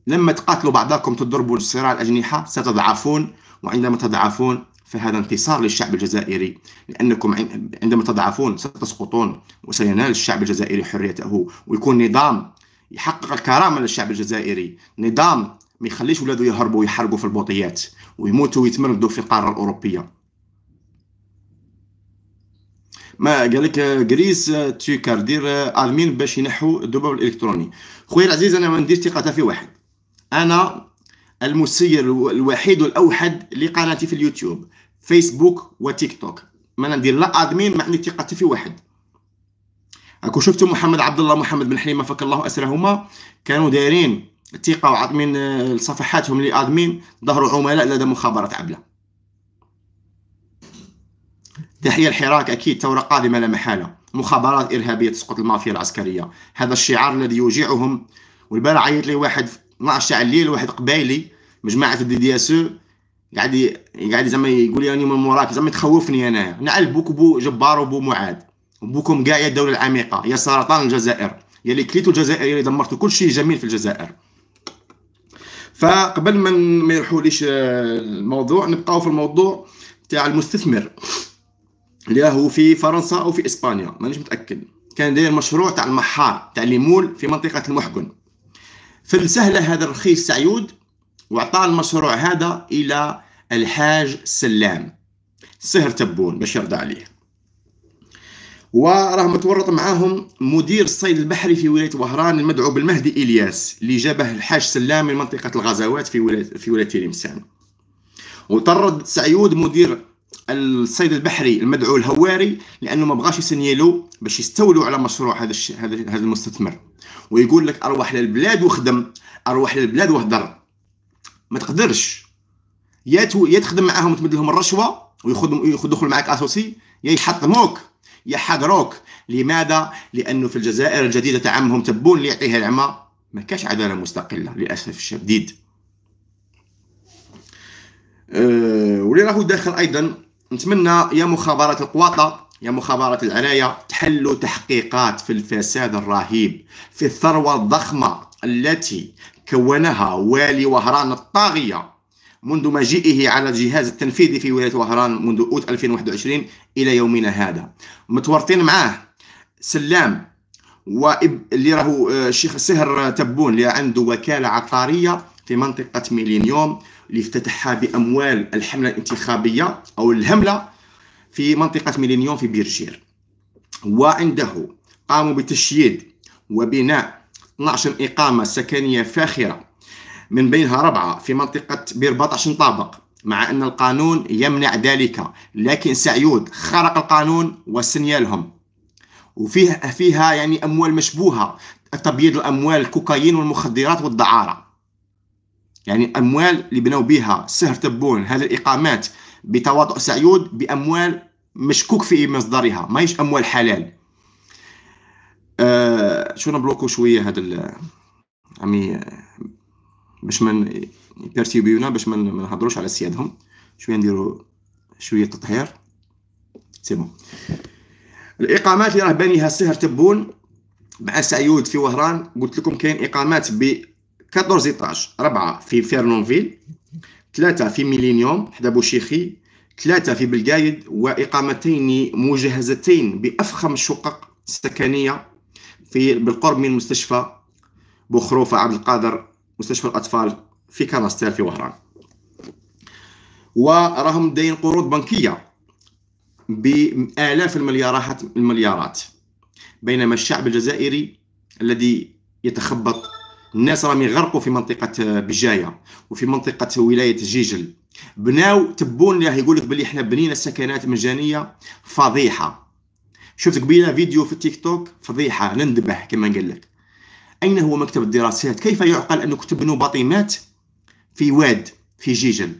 S1: لما تقاتلوا بعضكم تضربوا الصراع الاجنحه ستضعفون وعندما تضعفون فهذا انتصار للشعب الجزائري لانكم عندما تضعفون ستسقطون وسينال الشعب الجزائري حريته ويكون نظام يحقق الكرامه للشعب الجزائري نظام ما يخليش ولاده يهربوا ويحرقوا في البوطيات ويموتوا ويتمردوا في القاره الاوروبيه ما قال لك غريس تشيكار دير ارمين باش ينحوا الذباب الالكتروني خويا العزيز انا ما نديرش ثقه في واحد انا المسير الوحيد والاوحد لقناتي في اليوتيوب فيسبوك وتيك توك ما ندير لا ادمين ما عندي ثقه في واحد اكو شفتوا محمد عبد الله محمد بن حليمه فك الله اسرهما كانوا دايرين ثقه وعاطمين آه، صفحاتهم لادمين ظهروا عملاء لدى مخابرات عبله تحية الحراك أكيد ثورة قادمة لا محالة مخابرات إرهابية تسقط المافيا العسكرية هذا الشعار الذي يوجعهم والبارح عيط لي واحد 12 تاع الليل واحد قبايلي مجموعه دي دي اس قاعد قاعد زعما يقول لي راني من موراك زعما تخوفني انايا نعل بوك بو جبار وبو معاد بوكم كاع يا الدولة العميقة يا سرطان الجزائر يا اللي كليتو الجزائر يا اللي دمرتو كل شيء جميل في الجزائر فقبل ما ما يروحوليش آه، الموضوع نبقاو في الموضوع تاع المستثمر لا هو في فرنسا او في اسبانيا مانيش متاكد كان داير مشروع تاع المحار تاع ليمول في منطقه المحقن في السهله هذا الرخيص سعيود وعطى المشروع هذا الى الحاج سلام سهر تبون باش يرضى عليه وراه متورط معاهم مدير الصيد البحري في ولايه وهران المدعو بالمهدي الياس اللي جابه الحاج سلام من منطقه الغزوات في ولايه في ولايه تلمسان وطرد سعيود مدير الصيد البحري المدعو الهواري لانه ما بغاش يسنيلو باش يستولوا على مشروع هذا الش... هذا المستثمر ويقول لك اروح للبلاد وخدم اروح للبلاد وهدر ما تقدرش يا تو... يا تخدم معاهم وتمد لهم الرشوه ويخدم يدخل معك اسوسي يا يحطموك يا حضروك لماذا لانه في الجزائر الجديده تاع عمهم تبون اللي يعطيها العمى ما كاش عداله مستقله للاسف الشديد آه، واللي راهو داخل ايضا نتمنى يا مخابرات القواطه يا مخابرات العناية تحلوا تحقيقات في الفساد الرهيب في الثروة الضخمة التي كونها والي وهران الطاغية منذ مجيئه على الجهاز التنفيذي في ولاية وهران منذ أوت 2021 إلى يومنا هذا متورطين معاه سلام واللي راهو آه، الشيخ سهر تبون اللي عنده وكالة عقارية في منطقة ميلينيوم اللي افتتحها بأموال الحملة الانتخابية أو الهملة في منطقة ميلينيوم في بيرجير وعنده قاموا بتشييد وبناء 12 إقامة سكنية فاخرة من بينها ربعة في منطقة بير 14 طابق مع أن القانون يمنع ذلك لكن سعيود خرق القانون وسنيالهم وفيها فيها يعني أموال مشبوهة تبييض الأموال الكوكايين والمخدرات والدعارة يعني اموال اللي بنوا بها سهر تبون هذه الاقامات بتواطؤ سعيود باموال مشكوك في مصدرها ماهيش اموال حلال أه شو نبلوكو شويه هذا عمي باش من بيرتيبيونا باش ما نهضروش على سيادهم شويه نديرو شويه تطهير سي بون الاقامات اللي راه بانيها سهر تبون مع سعيود في وهران قلت لكم كاين اقامات ب 14 ايطاج ربعه في فيرنونفيل ثلاثه في ميلينيوم حدا بوشيخي ثلاثه في بلقايد واقامتين مجهزتين بافخم شقق سكنيه في بالقرب من مستشفى بوخروفه عبد القادر مستشفى الاطفال في كاناستير في وهران وراهم دين قروض بنكيه بالاف المليارات المليارات بينما الشعب الجزائري الذي يتخبط الناس راهم يغرقوا في منطقه آه، بجايه وفي منطقه ولايه جيجل بناو تبون راه يقول لك بلي احنا بنينا سكنات مجانيه فضيحه شفت قبيله فيديو في التيك توك فضيحه ننذبح كما قال لك اين هو مكتب الدراسات كيف يعقل انك تبنوا باطيمات في واد في جيجل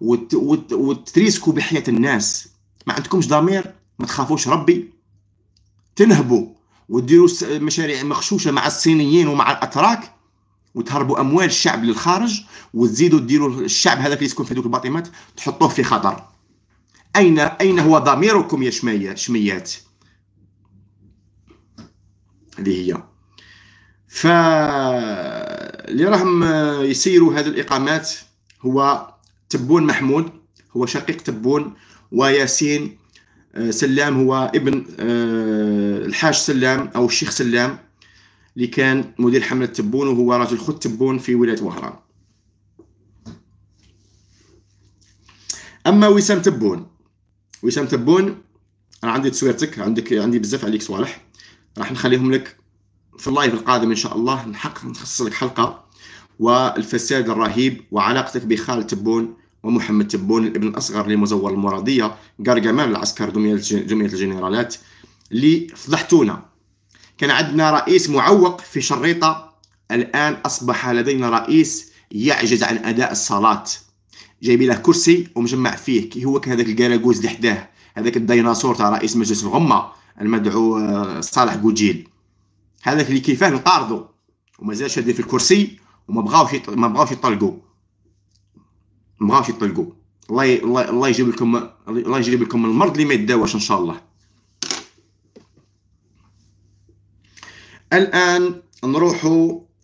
S1: وت... وت... وتريسكوا بحياه الناس ما عندكمش ضمير ما تخافوش ربي تنهبوا وديروا مشاريع مخشوشه مع الصينيين ومع الاتراك وتهربوا اموال الشعب للخارج وتزيدوا ديروا الشعب هذا اللي يسكن في هذوك الباطمات تحطوه في خطر اين اين هو ضميركم يا شميات شميات هذه هي ف اللي راهم يسيروا هذه الاقامات هو تبون محمود هو شقيق تبون وياسين آه، سلام هو ابن آه، الحاج سلام او الشيخ سلام اللي كان مدير حمله تبون وهو رجل خد تبون في ولايه وهران اما وسام تبون وسام تبون انا عندي تصويرتك عندك عندي بزاف عليك صوالح راح نخليهم لك في اللايف القادم ان شاء الله نحق نخصص لك حلقه والفساد الرهيب وعلاقتك بخالد تبون ومحمد تبون الابن الاصغر لمزور المراديه قرقمان العسكر دميه الجنرالات اللي فضحتونا كان عندنا رئيس معوق في شريطة الآن أصبح لدينا رئيس يعجز عن أداء الصلاة جايب له كرسي ومجمع فيه كي هو كان هذاك الكراكوز اللي حداه هذاك الديناصور تاع رئيس مجلس الغمة المدعو آه، صالح قوجيل هذاك اللي كيفاه نقارضو ومازال شاد في الكرسي وما بغاوش ما بغاوش يطلقوا ما بغاوش يطلقوا الله الله يجيب لكم الله يجيب لكم المرض اللي ما يداواش ان شاء الله الآن نروح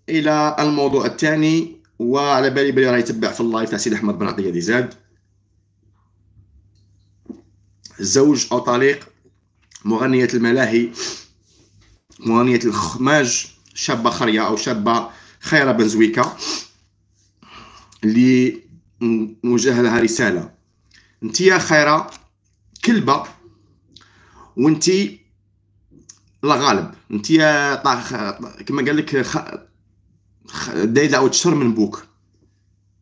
S1: إلى الموضوع الثاني وعلى بالي بلي راه يتبع في اللايف تاع سيدي احمد بن عطيه دي زاد زوج او طليق مغنيه الملاهي مغنيه الخماج شابه خريه او شابه خيره بن زويكه اللي موجهه لها رساله انت يا خيره كلبه وانت الله غالب انت طاخ كما قال لك خ... خ... دايد عاود شهر من بوك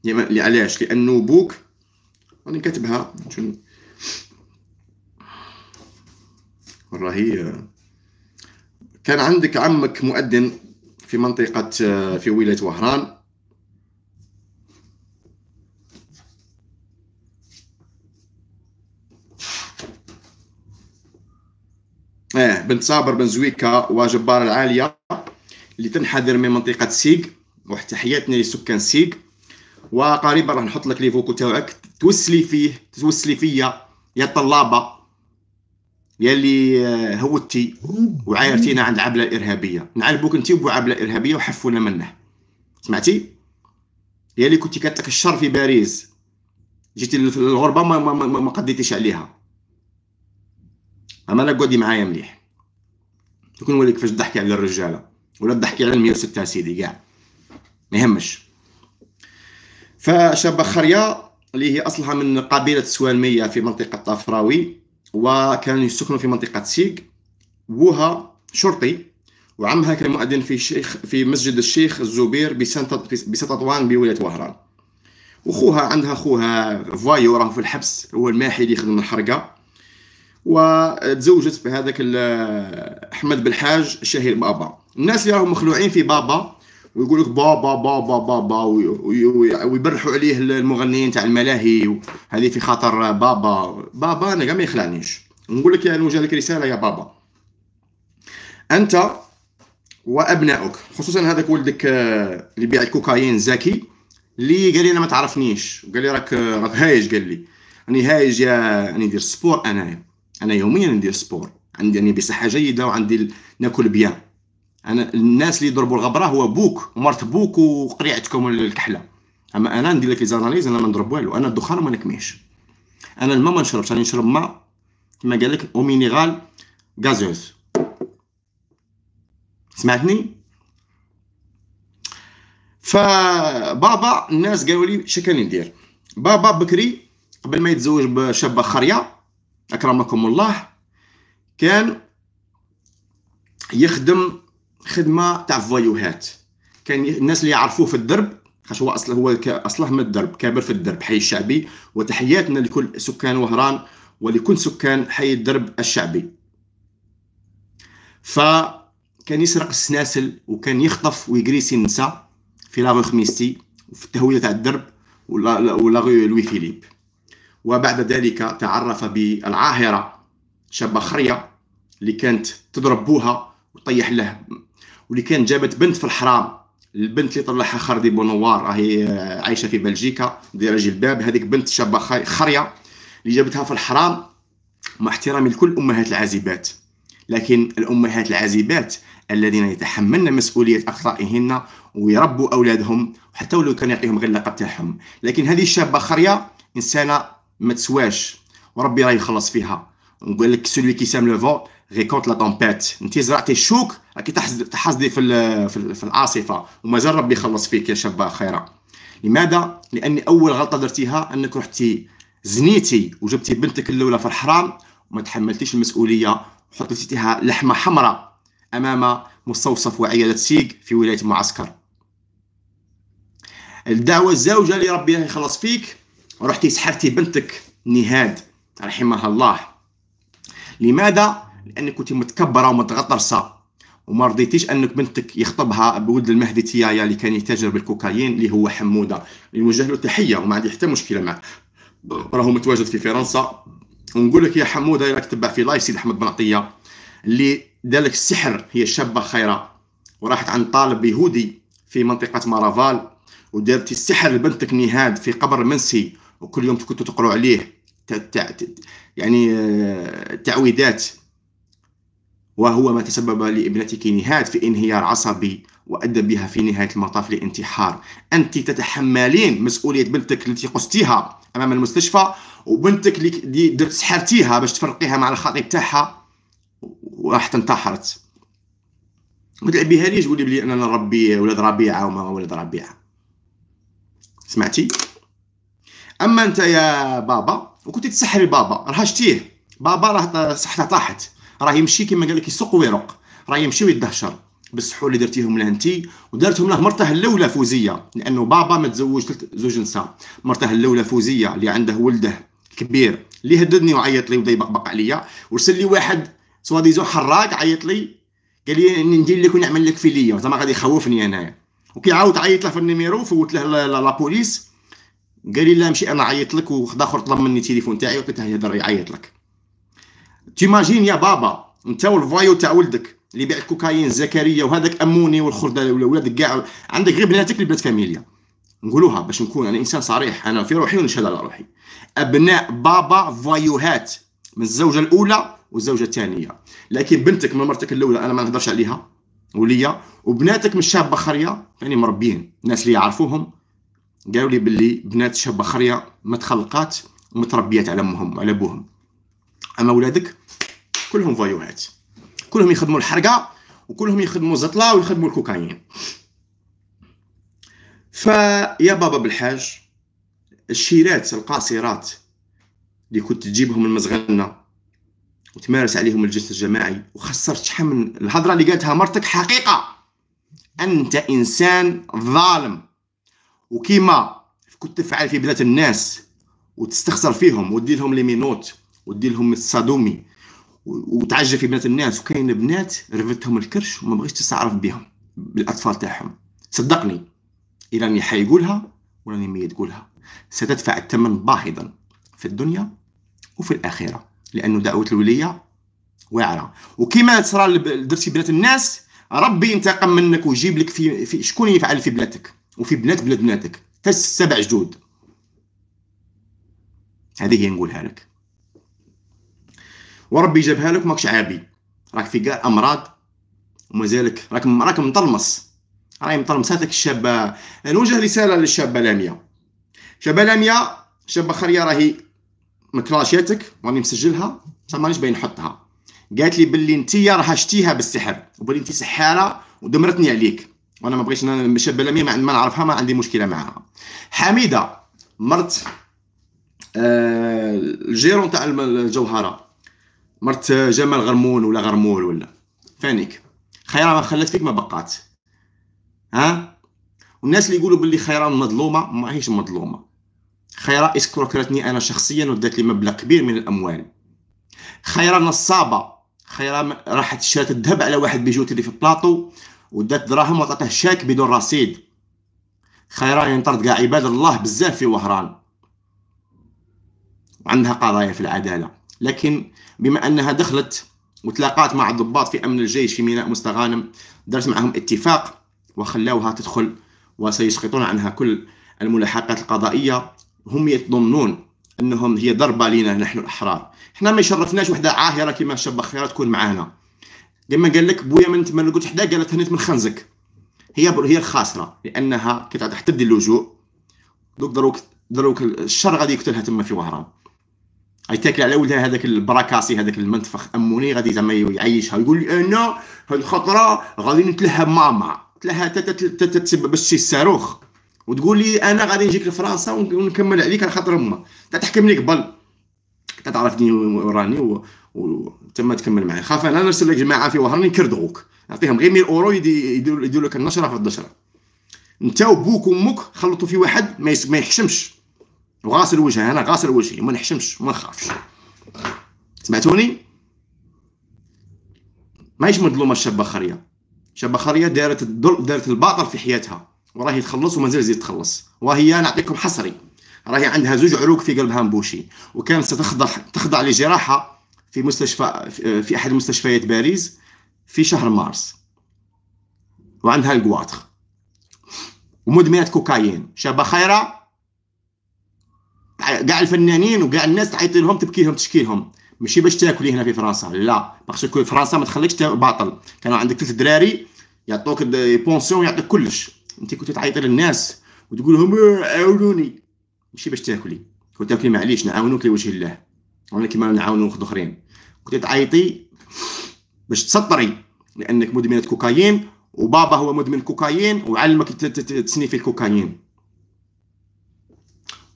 S1: يعني علاش لانه بوك راني كاتبها شنو راهي كان عندك عمك مؤذن في منطقة في ولاية وهران ايه بنت صابر بن زويكا وجبار العاليه اللي تنحدر من منطقه سيق وتحياتنا تحياتنا لسكان سيق وقريبا راح نحط لك لي فوكو تاعك توسلي فيه توسلي فيا يا طلابه يا اللي آه، هوتي وعايرتينا عند عبله الارهابيه نعلبوك انت بو عبله الارهابيه وحفونا منه سمعتي يا اللي كنتي كاتلك الشر في باريس جيتي للغربه ما, ما, ما, ما قديتيش عليها لا قعدي معايا مليح تكون ولي كيفاش تضحكي على الرجاله ولا تضحكي على 106 سيدي كاع ما يهمش فشابه خريا اللي هي اصلها من قبيله سوالمية في منطقه طفراوي وكانوا يسكنوا في منطقه سيق بوها شرطي وعمها كان مؤذن في شيخ في مسجد الشيخ الزبير بسان تطوان بولايه وهران وخوها عندها خوها فوايو راه في الحبس هو الماحي اللي يخدم الحرقه وتزوجت بهذاك احمد بالحاج الشهير بابا الناس اللي راهم مخلوعين في بابا ويقول لك بابا بابا بابا ويبرحوا عليه المغنيين تاع الملاهي هذه في خاطر بابا بابا انا ما يخلعنيش نقول لك يا نوجه لك رساله يا بابا انت وابنائك خصوصا هذاك ولدك آه، اللي بيع الكوكايين زكي اللي قال لي انا ما تعرفنيش قال لي راك راك هايج قال لي راني هايج يا راني ندير سبور انايا انا يوميا ندير سبور عندي يعني بصحه جيده وعندي ناكل بيان انا الناس اللي يضربوا الغبره هو بوك ومرت بوك وقريعتكم الكحله اما انا ندير لك زاناليز انا ما نضرب والو انا الدخان ما نكميش انا الماء ما نشربش راني نشرب ماء كما قال لك او مينيرال غازوز سمعتني فبابا الناس قالوا لي شكون ندير بابا بكري قبل ما يتزوج بشابه خريه أكرمكم الله كان يخدم خدمة تاع فوايوهات كان الناس اللي يعرفوه في الدرب خاش هو أصله هو أصله من الدرب كابر في الدرب حي الشعبي وتحياتنا لكل سكان وهران ولكل سكان حي الدرب الشعبي فكان يسرق السناسل وكان يخطف ويجريسي النساء في لاغو خميستي وفي التهويه تاع الدرب ولا ولا لوي فيليب وبعد ذلك تعرف بالعاهرة شابة خرية اللي كانت تضرب بوها وطيح له واللي كانت جابت بنت في الحرام البنت اللي طلعها خردي بونوار راهي عايشه في بلجيكا رجل الباب هذيك بنت شابه خريه اللي جابتها في الحرام مع احترامي لكل امهات العازبات لكن الامهات العازبات الذين يتحملن مسؤوليه اخطائهن ويربوا اولادهم حتى ولو كان يعطيهم غير لقب تاعهم لكن هذه الشابه خريه انسانه ما تسواش وربي راه يخلص فيها نقول لك سولي كي سام لو فون ريكونت لا طومبيت انت زرعتي الشوك راكي تحصدي في في العاصفه ومازال ربي يخلص فيك يا شابه خيرا لماذا لان اول غلطه درتيها انك رحتي زنيتي وجبتي بنتك الاولى في الحرام وما تحملتيش المسؤوليه وحطيتيها لحمه حمراء امام مستوصف وعياده سيق في ولايه معسكر الدعوه الزوجه اللي ربي يخلص فيك رحتي سحرتي بنتك نهاد رحمها الله لماذا لانك كنت متكبره ومتغطرسه وما رضيتيش انك بنتك يخطبها بولد المهدي تيايا اللي كان يتاجر بالكوكايين اللي هو حموده نوجه له تحيه وما عندي حتى مشكله معاه راهو متواجد في فرنسا ونقول لك يا حموده راك تبع في لايف سيد احمد بن عطيه اللي دالك السحر هي شابه خيره وراحت عند طالب يهودي في منطقه مارافال ودارت السحر لبنتك نهاد في قبر منسي وكل يوم كنتوا تقروا عليه يعني آه، تعويذات وهو ما تسبب لابنتك نهاد في انهيار عصبي وادى بها في نهايه المطاف للانتحار انت تتحملين مسؤوليه بنتك التي قستيها امام المستشفى وبنتك اللي درت سحرتيها باش تفرقيها مع الخطيب تاعها وراحت انتحرت ما تلعبيها ليش تقولي بلي انا نربي ولاد ربيعه وما ولاد ربيعه سمعتي اما انت يا بابا وكنت تسحري بابا راه شتيه بابا راه صحته طاحت راه يمشي كما قال لك يسوق ويرق راه يمشي ويدهشر بالسحور اللي درتيهم له انت ودارتهم له مرته الاولى فوزيه لانه بابا ما تزوج زوج نساء مرته الاولى فوزيه اللي عنده ولده كبير اللي هددني وعيط لي وبدا يبقبق عليا ورسل لي واحد سوا ديزو حراق عيط لي قال لي ندير لك ونعمل لك فيليا زعما غادي يخوفني انايا وكيعاود عيط له في النيميرو فوت له لابوليس قال لي لا مشي انا عيط لك وخدا اخر طلب مني التليفون تاعي له يهضر يعيط لك تيماجين يا بابا انت والفايو تاع ولدك اللي بيع الكوكايين زكريا وهذاك اموني والخرده ولادك كاع عندك غير بناتك اللي بنات فاميليا نقولوها باش نكون انا انسان صريح انا في روحي ونشهد على روحي ابناء بابا فايوهات من الزوجه الاولى والزوجه الثانيه لكن بنتك من مرتك الاولى انا ما نهضرش عليها وليا وبناتك من شاب خريه يعني مربيين الناس اللي يعرفوهم قالوا لي باللي بنات شابه خريه متخلقات ومتربيات على امهم وعلى بوهم اما ولادك كلهم فايوهات كلهم يخدموا الحرقه وكلهم يخدموا الزطله ويخدموا الكوكايين فيا بابا بالحاج الشيرات القاصرات اللي كنت تجيبهم من وتمارس عليهم الجنس الجماعي وخسرت شحال من الهضره اللي قالتها مرتك حقيقه انت انسان ظالم وكيما كنت تفعل في بلاد الناس وتستخسر فيهم ودير لهم لي مينوت ودير لهم الصادومي وتعجب في بنات الناس وكاين بنات رفتهم الكرش وما بغيتش تستعرف بهم بالاطفال تاعهم صدقني راني حي يقولها وراني ميت تقولها ستدفع الثمن باهظا في الدنيا وفي الاخره لانه دعوه الوليه واعره وكما صرا درتي بنات الناس ربي ينتقم منك ويجيب لك في, في شكون يفعل في بلادك وفي بنات بنات بناتك حتى سبع جدود هذه هي نقولها لك وربي جابها لك ماكش عابي راك في كاع امراض ومازالك راك راك مطلمص راهي مطلمص هذاك الشابه نوجه رساله للشابه لاميه شابه لاميه شابه خريه راهي مكلاشياتك راني مسجلها بصح مانيش باين نحطها قالت لي باللي انت راها شتيها بالسحر وباللي انت سحاره ودمرتني عليك وانا ما بغيتش شابه لمية ما نعرفها ما عندي مشكله معها حميده مرت آه، الجيرون تاع الجوهره مرت آه، جمال غرمول ولا غرمول ولا فانيك خيرها ما خلات فيك ما بقات ها والناس اللي يقولوا باللي خيرها مظلومه ما هيش مظلومه خيرها اسكروكرتني انا شخصيا ودات لي مبلغ كبير من الاموال خيرها نصابه خيرها راحت شرات الذهب على واحد بيجوتي اللي في بلاطو ودات دراهم وعطاته شاك بدون رصيد خيران ينطرد كاع عباد الله بزاف في وهران وعندها قضايا في العدالة لكن بما أنها دخلت وتلاقات مع الضباط في أمن الجيش في ميناء مستغانم دارت معهم اتفاق وخلاوها تدخل وسيسقطون عنها كل الملاحقات القضائية هم يتظنون أنهم هي ضربة لنا نحن الأحرار احنا ما يشرفناش وحدة عاهرة كما شاب خيرة تكون معانا لما قال لك بويا من تما قلت حدا قالت هنيت من خنزك هي هي الخاسره لانها كي تحتدي اللجوء دوك دروك دروك الشر غادي يقتلها تما في وهران تاكل على ولدها هذاك البراكاسي هذاك المنتفخ اموني غادي زعما يعيشها يقول لي انا هاد الخطره غادي نتلهى ماما تلهى تتسبب شي الصاروخ وتقول لي انا غادي نجيك لفرنسا ونكمل عليك على خاطر تحكم لك بل حتى تعرفني وراني و... تما تكمل معايا خاف انا نرسل لك جماعه في وهران يكردغوك نعطيهم غير 100 اورو يديروا لك النشره في الدشره انت وبوك وامك خلطوا في واحد ما, ما يحشمش وغاسل وجهه انا غاسل وجهي ما نحشمش ما نخافش سمعتوني ماهيش مظلومه الشابه خريه شابه خريه دارت الدل... دارت الباطل في حياتها وراهي تخلص ومازال زيد تخلص وهي نعطيكم حصري راهي عندها زوج عروق في قلبها مبوشي وكانت ستخضع تخضع لجراحه في مستشفى في احد مستشفيات باريس في شهر مارس وعندها الكواتر ومدمنه كوكايين شابه خيره كاع الفنانين وكاع الناس تعيط لهم تبكي لهم تشكي لهم ماشي باش تاكلي هنا في فرنسا لا باسكو فرنسا ما تخليكش باطل كانوا عندك ثلاث دراري يعطوك بونسيون يعطيك كلش انت كنت تعيط للناس وتقول لهم آه، عاونوني ماشي باش تاكلي كنت تاكلي معليش نعاونوك لوجه الله وانا كيما نعاونو واحد اخرين كنت تعيطي باش تسطري لانك مدمنه كوكايين وبابا هو مدمن كوكايين وعلمك تسني في الكوكايين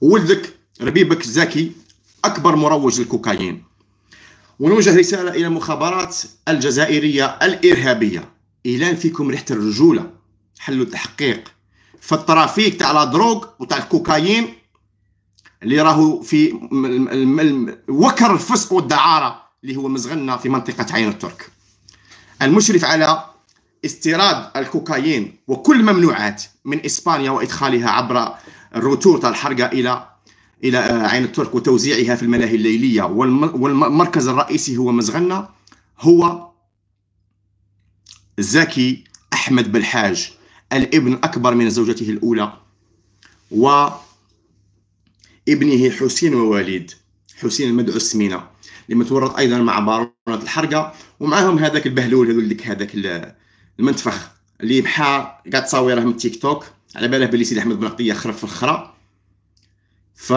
S1: ولدك ربيبك زكي اكبر مروج للكوكايين ونوجه رساله الى المخابرات الجزائريه الارهابيه الان فيكم ريحه الرجوله حلوا التحقيق فالترافيك تاع لا دروغ وتاع الكوكايين اللي راهو في وكر الفسق والدعاره اللي هو مزغلنا في منطقه عين الترك المشرف على استيراد الكوكايين وكل ممنوعات من اسبانيا وادخالها عبر تاع الحرقه الى الى عين الترك وتوزيعها في الملاهي الليليه والمركز الرئيسي هو مزغنا هو زكي احمد بالحاج الابن اكبر من زوجته الاولى و ابنه حسين ووليد حسين المدعو السمينه اللي متورط ايضا مع بارونات الحرقه ومعاهم هذاك البهلول هذول ديك هذاك المنتفخ اللي بحا كاع تصاويره من تيك توك على باله بلي سيدي احمد بن عطيه خرب في الخرا ف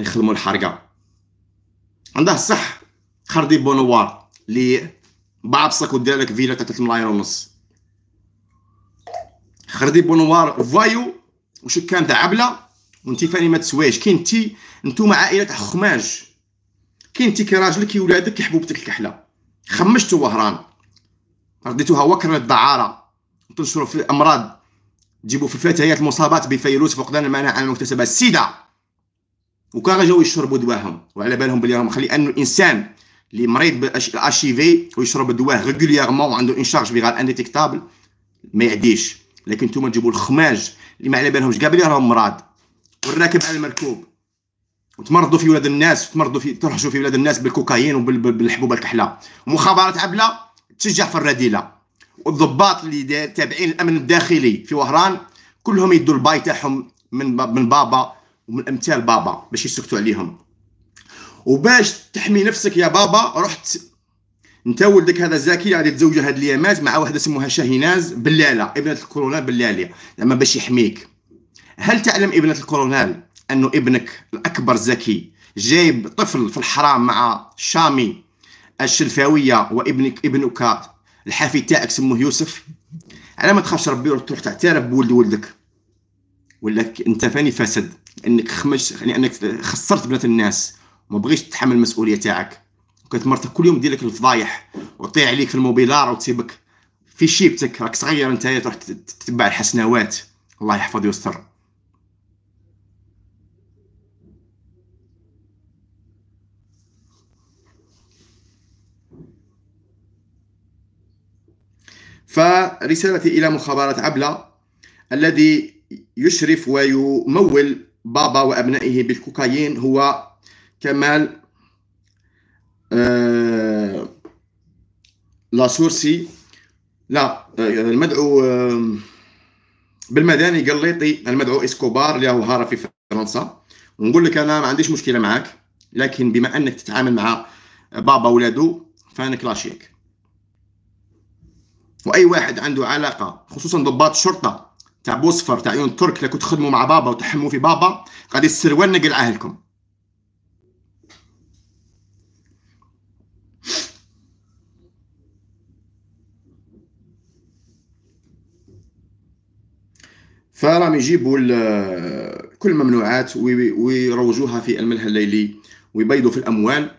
S1: يخدموا الحرقه عنده الصح خردي بونوار اللي باع بصك ودير لك فيلا تاع 3 ملايين ونص خردي بونوار فايو كان تاع عبله وانت فاني ما تسواش كاين انت نتوما عائله تاع خماج كاين انت كي راجلك كي ولادك كي حبوبتك الكحله خمشتو وهران رديتوها وكر الدعاره تنشروا في الامراض تجيبوا في الفتيات المصابات بفيروس فقدان المناعه المكتسبه السيده وكان جاو يشربوا دواهم وعلى بالهم بلي راهم خلي انه الانسان اللي مريض بالاش في ويشرب دواه ريغولييرمون وعنده شارج فيغال انديتيكتابل ما يعديش لكن نتوما تجيبوا الخماج اللي ما على بالهمش قابل راهم مراض والراكب على المركوب وتمرضوا في ولاد الناس وتمرضوا في ترهجوا في ولاد الناس بالكوكايين وبالحبوبه الكحله ومخابرات عبله تشجع في الرذيله والضباط اللي تابعين الامن الداخلي في وهران كلهم يدوا الباي تاعهم من من بابا ومن امثال بابا باش يسكتوا عليهم وباش تحمي نفسك يا بابا رحت انت ولدك هذا زاكي غادي تزوجها هاد اليامات مع واحده اسمها شاهيناز بلاله ابنه الكورونا بلاليه زعما باش يحميك هل تعلم ابنة الكولونيل أنه ابنك الأكبر زكي جايب طفل في الحرام مع شامي الشلفاوية وابنك ابنك الحفيد تاعك سموه يوسف على ما تخافش ربي تروح تعترف بولد ولدك ولا انت فاني فاسد انك خمش لانك يعني خسرت بنات الناس ما بغيش تتحمل المسؤوليه تاعك وكانت مرتك كل يوم دير لك الفضايح وطيع عليك في الموبيلار وتسيبك في شيبتك راك صغير انت تروح تتبع الحسنوات الله يحفظ ويستر فرسالتي إلى مخابرة عبلة الذي يشرف ويمول بابا وأبنائه بالكوكايين هو كمال آه، لاسورسي لا آه، المدعو آه، بالمداني قليطي المدعو اسكوبار اللي هو هاره في فرنسا ونقول لك انا ما عنديش مشكله معك لكن بما انك تتعامل مع بابا ولادو فانا كلاشيك واي واحد عنده علاقه خصوصا ضباط الشرطه تاع بوصفر تاع عيون ترك اللي كنت تخدموا مع بابا وتحموا في بابا غادي السروال نقل لكم فرام يجيبوا كل الممنوعات ويروجوها في الملهى الليلي ويبيضوا في الاموال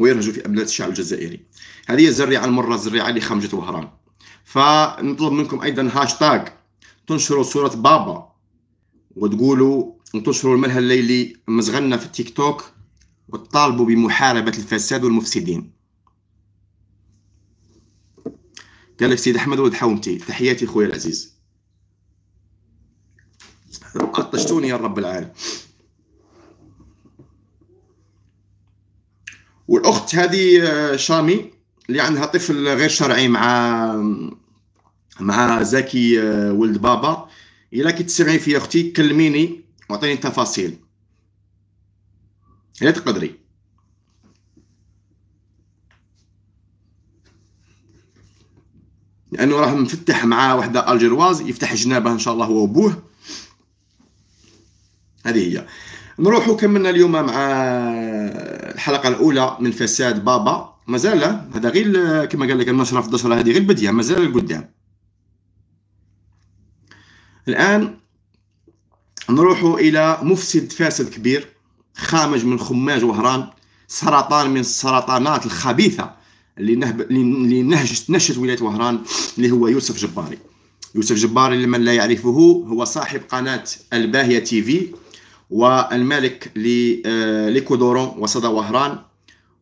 S1: ويرهجوا في أبناء الشعب الجزائري هذه الزريعة المرة الزريعة اللي خمجت وهران فنطلب منكم أيضا هاشتاج تنشروا صورة بابا وتقولوا وتنشروا الملهى الليلي مزغنا في التيك توك وتطالبوا بمحاربة الفساد والمفسدين قال لك سيد أحمد ولد حومتي تحياتي خويا العزيز قطشتوني يا رب العالمين والاخت هذه آه، شامي اللي عندها طفل غير شرعي مع مع زكي آه، ولد بابا الا كي تسمعي في اختي كلميني واعطيني التفاصيل الا تقدري لانه راه مفتح مع وحده الجيرواز يفتح جنابه ان شاء الله هو وابوه هذه هي نروحوا كملنا اليوم مع الحلقه الاولى من فساد بابا مازال هذا غير كما قال لك النشره في الدشره هذه غير بديه مازال القدام الان نروحوا الى مفسد فاسد كبير خامج من خماج وهران سرطان من السرطانات الخبيثه اللي نهب... اللي نهجت نشت ولايه وهران اللي هو يوسف جباري يوسف جباري لمن لا يعرفه هو صاحب قناه الباهيه تي في والملك لكودورون آه، وسدى وهران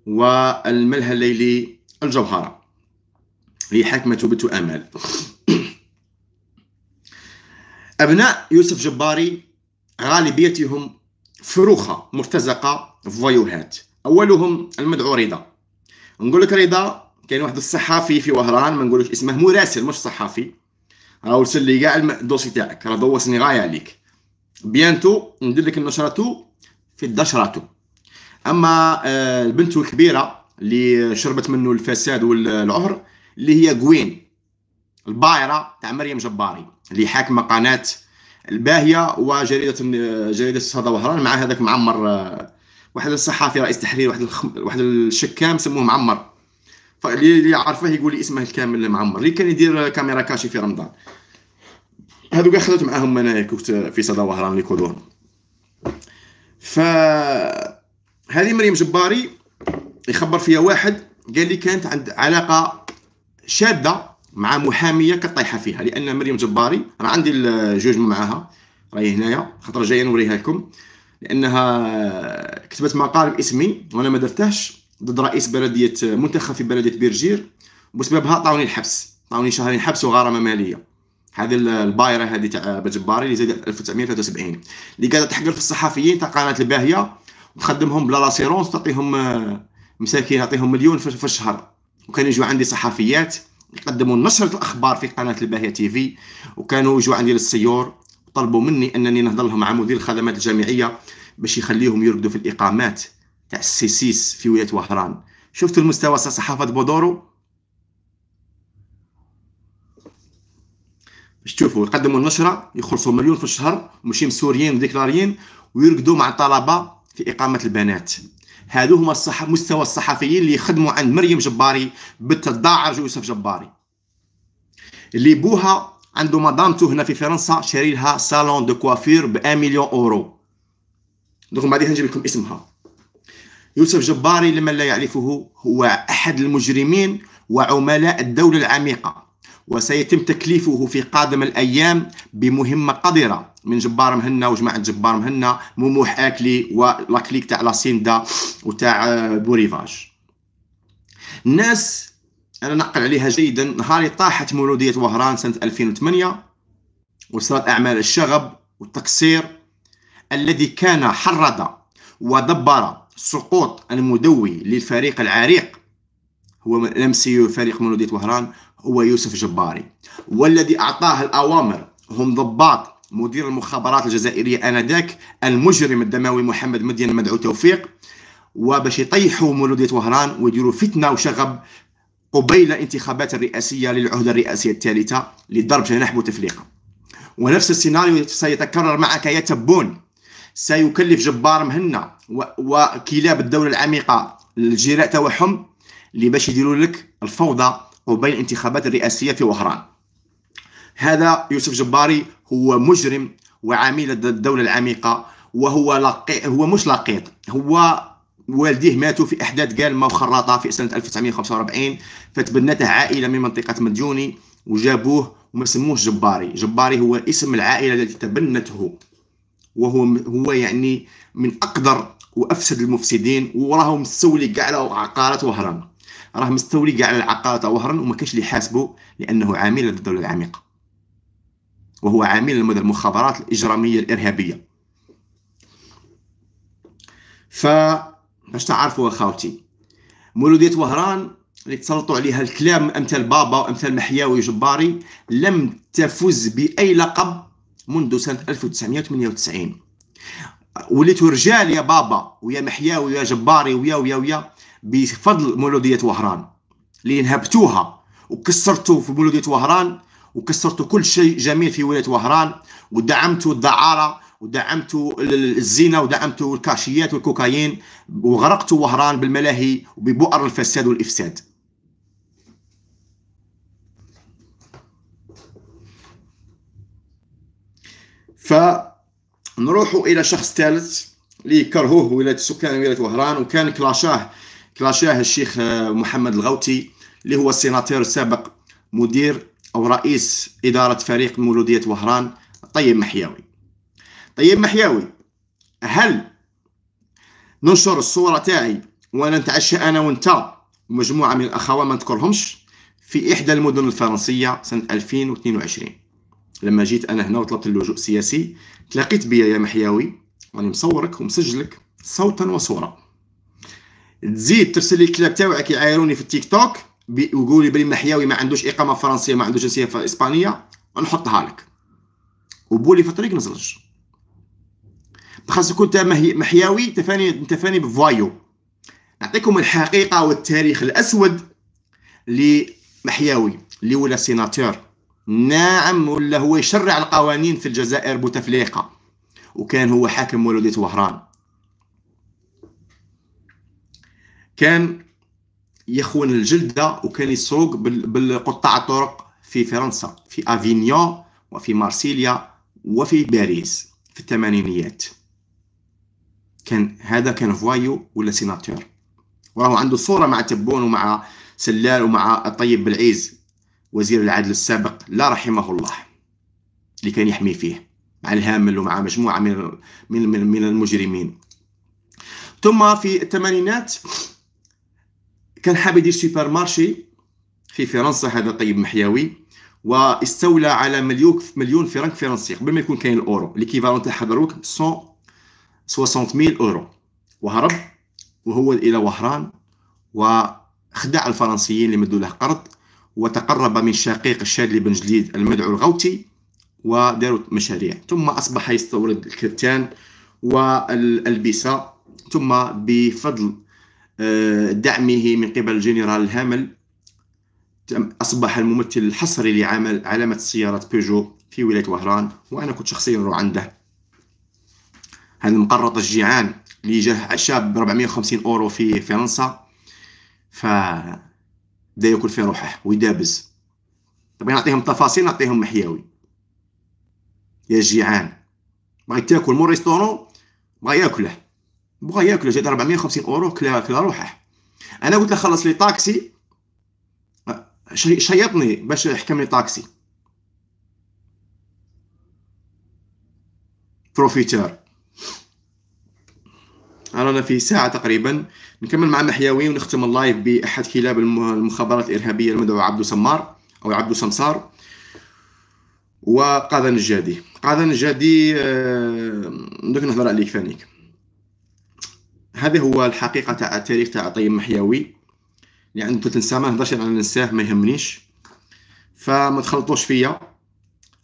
S1: والملهى الليلي الجوهرة هي حاكمة بنت أمال *coughs* أبناء يوسف جباري غالبيتهم فروخة مرتزقة فيوهات أولهم المدعو رضا نقول لك رضا كاين واحد الصحافي في وهران ما نقولوش اسمه مراسل مش صحافي راه ارسل لي كاع الدوسي تاعك راه دوسني غايه عليك بيانتو ندير لك النشرة في الدشرة اما آه، البنت الكبيرة اللي شربت منه الفساد والعهر اللي هي قوين البايرة تاع مريم جباري اللي حاكمة قناة الباهية وجريدة آه، جريدة صدى وهران مع هذاك معمر آه، واحد الصحافي رئيس تحرير واحد الخم... واحد الشكام سموه معمر اللي يعرفه يقول لي اسمه الكامل معمر اللي كان يدير كاميرا كاشي في رمضان هذوك خدات معاهم انايا كنت في صدى وهران اللي كودور ف هذه مريم جباري يخبر فيها واحد قال لي كانت عند علاقه شاده مع محاميه كطيحه فيها لان مريم جباري راه عندي الجوج معاها راهي هنايا خاطر جايه نوريها لكم لانها كتبت مقال باسمي وانا ما درتهش ضد رئيس بلديه منتخب في بلديه بيرجير وبسببها عطاوني الحبس عطاوني شهرين حبس وغرامه ماليه هذه البايره هذه تاع بجباري اللي زادت 1973 اللي قاعده تحقر في الصحفيين تاع قناه الباهيه وتخدمهم بلا لاسيرونس تعطيهم آه، مساكين تعطيهم مليون في الشهر وكان يجوا عندي صحفيات يقدموا نشرة الأخبار في قناة الباهية تي في وكانوا يجوا عندي للسيور طلبوا مني أنني نهضر لهم مع مدير الخدمات الجامعية باش يخليهم يرقدوا في الإقامات تاع السيسيس في ولاية وهران شفتوا المستوى تاع صحافة بودورو شوفوا يقدموا النشره يخلصوا مليون في الشهر ماشي مسوريين وديكلاريين ويرقدوا مع الطلبه في اقامه البنات هذو هما الصح... مستوى الصحفيين اللي يخدموا عند مريم جباري بنت الداعر يوسف جباري اللي بوها عنده مدامته هنا في فرنسا شاري لها صالون دو كوافير ب 1 مليون اورو دوك بعدين نجيب لكم اسمها يوسف جباري لمن لا يعرفه هو احد المجرمين وعملاء الدوله العميقه وسيتم تكليفه في قادم الأيام بمهمة قذرة من جبار مهنا وجماعة جبار مهنا مموح آكلي ولاكليك تاع لاسيندا وتاع آه، بوريفاج الناس أنا نقل عليها جيدا نهاري طاحت مولودية وهران سنة 2008 وصارت أعمال الشغب والتقصير الذي كان حرض ودبر سقوط المدوي للفريق العريق هو الام سي فريق مولودية وهران هو يوسف جباري والذي أعطاه الأوامر هم ضباط مدير المخابرات الجزائرية آنذاك المجرم الدموي محمد مدين مدعو توفيق وباش يطيحوا مولودية وهران ويديروا فتنة وشغب قبيل انتخابات الرئاسية للعهدة الرئاسية الثالثة لضرب جناح بوتفليقة ونفس السيناريو سيتكرر معك يا تبون سيكلف جبار مهنا وكلاب الدولة العميقة الجراء توحم اللي باش يديروا لك الفوضى وبين الانتخابات الرئاسية في وهران هذا يوسف جباري هو مجرم وعميل ضد الدولة العميقة وهو لقي... هو مش لقيط هو والديه ماتوا في احداث قالمه وخراطه في سنه 1945 فتبنته عائله من منطقه مديوني وجابوه وما سموه جباري جباري هو اسم العائله التي تبنته وهو هو يعني من اقدر وافسد المفسدين وراهم مسولي كاع على عقارات وهران راه مستولي كاع على العقارات وهرا وما كانش اللي حاسبه لانه عامل لدى الدوله العميقه وهو عامل لدى المخابرات الاجراميه الارهابيه ف باش تعرفوا اخاوتي مولوديه وهران اللي تسلطوا عليها الكلام امثال بابا وامثال محياوي جباري لم تفز باي لقب منذ سنه 1998 وليتو رجال يا بابا ويا محياوي ويا جباري ويا ويا ويا بفضل مولوديه وهران اللي نهبتوها وكسرتوا في مولوديه وهران وكسرتوا كل شيء جميل في ولايه وهران ودعمتوا الدعاره ودعمتوا الزينه ودعمتوا الكاشيات والكوكايين وغرقتوا وهران بالملاهي وببؤر الفساد والافساد ف نروحوا الى شخص ثالث اللي كرهوه ولايه سكان ولايه وهران وكان كلاشاه كلاشاه الشيخ آه، محمد الغوتي اللي هو السيناتير السابق مدير او رئيس اداره فريق مولوديه وهران طيب محياوي طيب محياوي هل ننشر الصوره تاعي وانا نتعشى انا وانت ومجموعه من الاخوه ما نذكرهمش في احدى المدن الفرنسيه سنه 2022 لما جيت انا هنا وطلبت اللجوء السياسي تلاقيت بيا يا محياوي راني مصورك ومسجلك صوتا وصوره تزيد ترسل لي الكلاب تاعك يعايروني في التيك توك ويقول لي بلي محياوي ما عندوش اقامه فرنسيه ما عندوش جنسيه اسبانيه ونحطها لك وبولي في الطريق نزلج خاصك انت محياوي تفاني انت فاني بفوايو نعطيكم الحقيقه والتاريخ الاسود لمحياوي اللي ولا سيناتور ناعم ولا هو يشرع القوانين في الجزائر بوتفليقة وكان هو حاكم مولودية وهران كان يخون الجلدة وكان يسوق بالقطاع الطرق في فرنسا في أفينيون وفي مارسيليا وفي باريس في الثمانينيات كان هذا كان فوايو ولا سيناتور وراه عنده صورة مع تبون ومع سلال ومع الطيب بالعيز وزير العدل السابق لا رحمه الله اللي كان يحمي فيه مع الهامل ومع مجموعة من من من, المجرمين ثم في الثمانينات كان حاب يدير سوبر مارشي في فرنسا هذا طيب محياوي واستولى على مليون مليون فرنك فرنسي قبل ما يكون كاين الاورو ليكيفالون تاع دروك 160000 اورو وهرب وهو الى وهران وخدع الفرنسيين اللي مدوا له قرض وتقرب من شقيق الشادلي بن جليد المدعو الغوتي وداروا مشاريع ثم أصبح يستورد الكتان والألبسة ثم بفضل آه، دعمه من قبل الجنرال الهامل أصبح الممثل الحصري لعمل علامة سيارة بيجو في ولاية وهران وأنا كنت شخصيا نروح عنده هذا المقرط الجيعان اللي جاه عشاء ب 450 أورو في فرنسا ف بدا ياكل في روحه ويدابز طبعا نعطيهم تفاصيل نعطيهم محياوي يا جيعان بغي تاكل مو ريستورون بغى ياكله بغى ياكله جات 450 اورو كلا كلا روحه انا قلت له خلص لي طاكسي أه، شيطني باش يحكم لي طاكسي بروفيتور رانا في ساعة تقريبا نكمل مع محياوي ونختم اللايف بأحد كلاب المخابرات الإرهابية المدعو عبدو سمار أو عبدو سمسار وقاذا نجادي قاذا نجادي آه، دوك نهضر عليك فانيك هذا هو الحقيقة تاع التاريخ تاع طيب محياوي اللي عنده ثلاث ما نهضرش انا ننساه ما يهمنيش فما تخلطوش فيا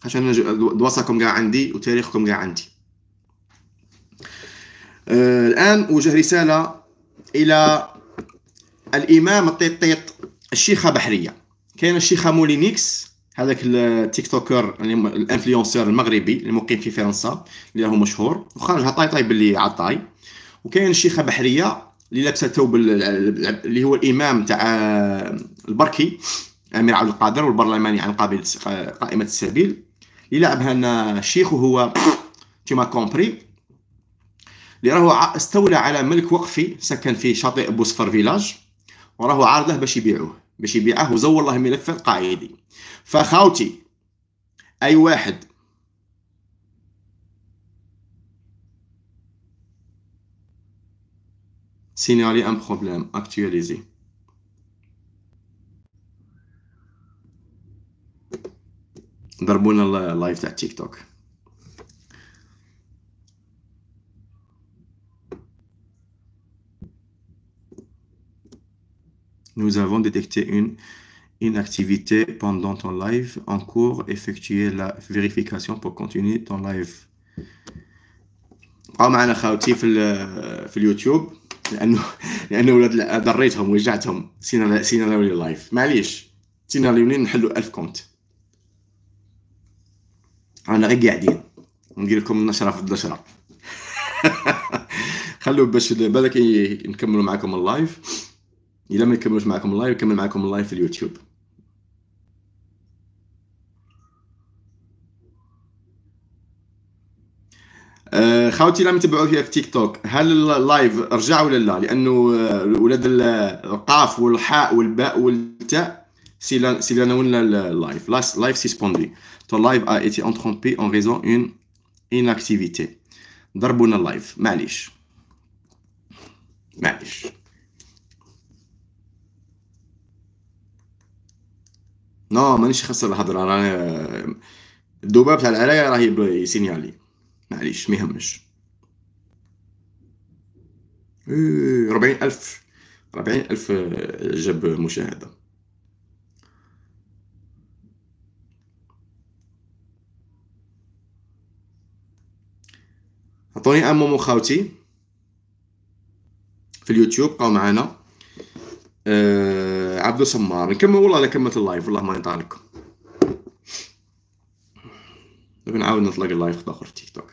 S1: عشان انا دواصاكم كاع عندي وتاريخكم كاع عندي آه، الآن أوجه رسالة إلى الإمام الطيطيط الشيخة بحرية كاين الشيخة مولينيكس هذاك التيك توكر يعني الانفلونسور المغربي المقيم في فرنسا اللي راهو مشهور وخرجها طاي طاي باللي عطاي وكاين الشيخه بحريه اللي لابسه ثوب اللي هو الامام تاع آه، البركي امير عبد القادر والبرلماني عن قبيل قائمه السبيل اللي لعبها لنا الشيخ وهو تيما كومبري اللي راهو استولى على ملك وقفي سكن في شاطئ بوسفر فيلاج وراهو عارضه باش يبيعوه باش يبيعه وزور الله ملف قائدي فخاوتي اي واحد signaler ان بروبليم اكتواليزي ضربونا اللايف تاع تيك توك nous avons détecté une inactivité pendant ton live en cours. Effectuer la vérification pour continuer ton live. Nous معنا خاوتي في في اليوتيوب لانه لانه ولاد ضريتهم وجعتهم سينا سينا لايف معليش سينا لي نحلوا 1000 كونت انا غير ندير لكم النشره في النشره خلوا باش بالك نكملوا معكم اللايف الى ما يكملوش معكم اللايف يكمل معكم اللايف في اليوتيوب آه، خاوتي اللي عم فيها في تيك توك هل اللايف رجع ولا لا لانه آه، ولاد القاف والحاء والباء والتاء سي لا سي لا اللايف لايف سي سبوندي تو لايف ا ايتي انترومبي اون ريزون اون اناكتيفيتي ضربونا اللايف معليش معليش نو مانيش خسر الهضره راني الدوبه تاع العرايه راه يسينيالي معليش ما يهمش إيه، ربعين ألف ربعين ألف آه، جاب مشاهدة عطوني أمو خاوتي في اليوتيوب بقاو معانا آه عبد سمار نكمل والله لا كملت اللايف والله ما نطلع دابا نعاود نطلق اللايف خد اخر في تيك توك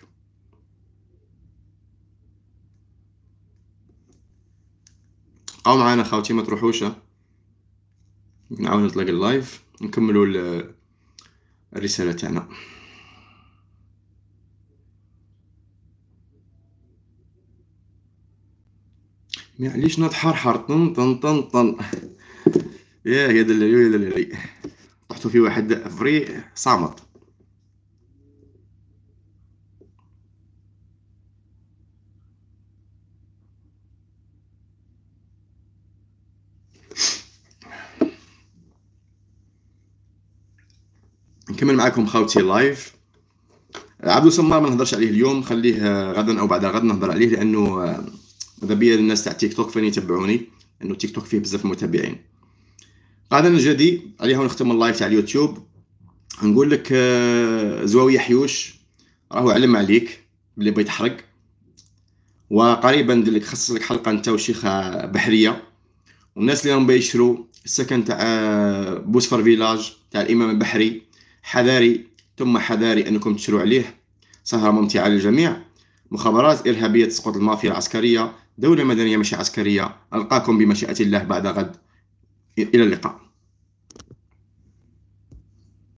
S1: بقاو معانا خاوتي ما تروحوش نعاود نطلق اللايف نكملوا الرساله تاعنا معليش حر طن طن طن طن يا يا دلالي يا دلالي طحتو في واحد فري صامت نكمل معاكم خاوتي لايف عبدو سمار ما نهضرش عليه اليوم خليه غدا او بعد غدا نهضر عليه لانه ماذا بيا الناس تاع تيك توك فين يتبعوني لانه تيك توك فيه بزاف متابعين قاعده الجدي عليها ونختم اللايف تاع اليوتيوب نقول لك آه، زواويه حيوش راهو علم عليك بلي بغيت تحرق وقريبا ندير لك خصص لك حلقه انت وشيخه بحريه والناس اللي راهم بيشرو السكن تاع آه، بوسفر فيلاج تاع الامام البحري حذاري ثم حذاري انكم تشرو عليه سهره ممتعه للجميع مخابرات ارهابيه تسقط المافيا العسكريه دولة مدنية مش عسكرية ألقاكم بمشيئة الله بعد غد إلى اللقاء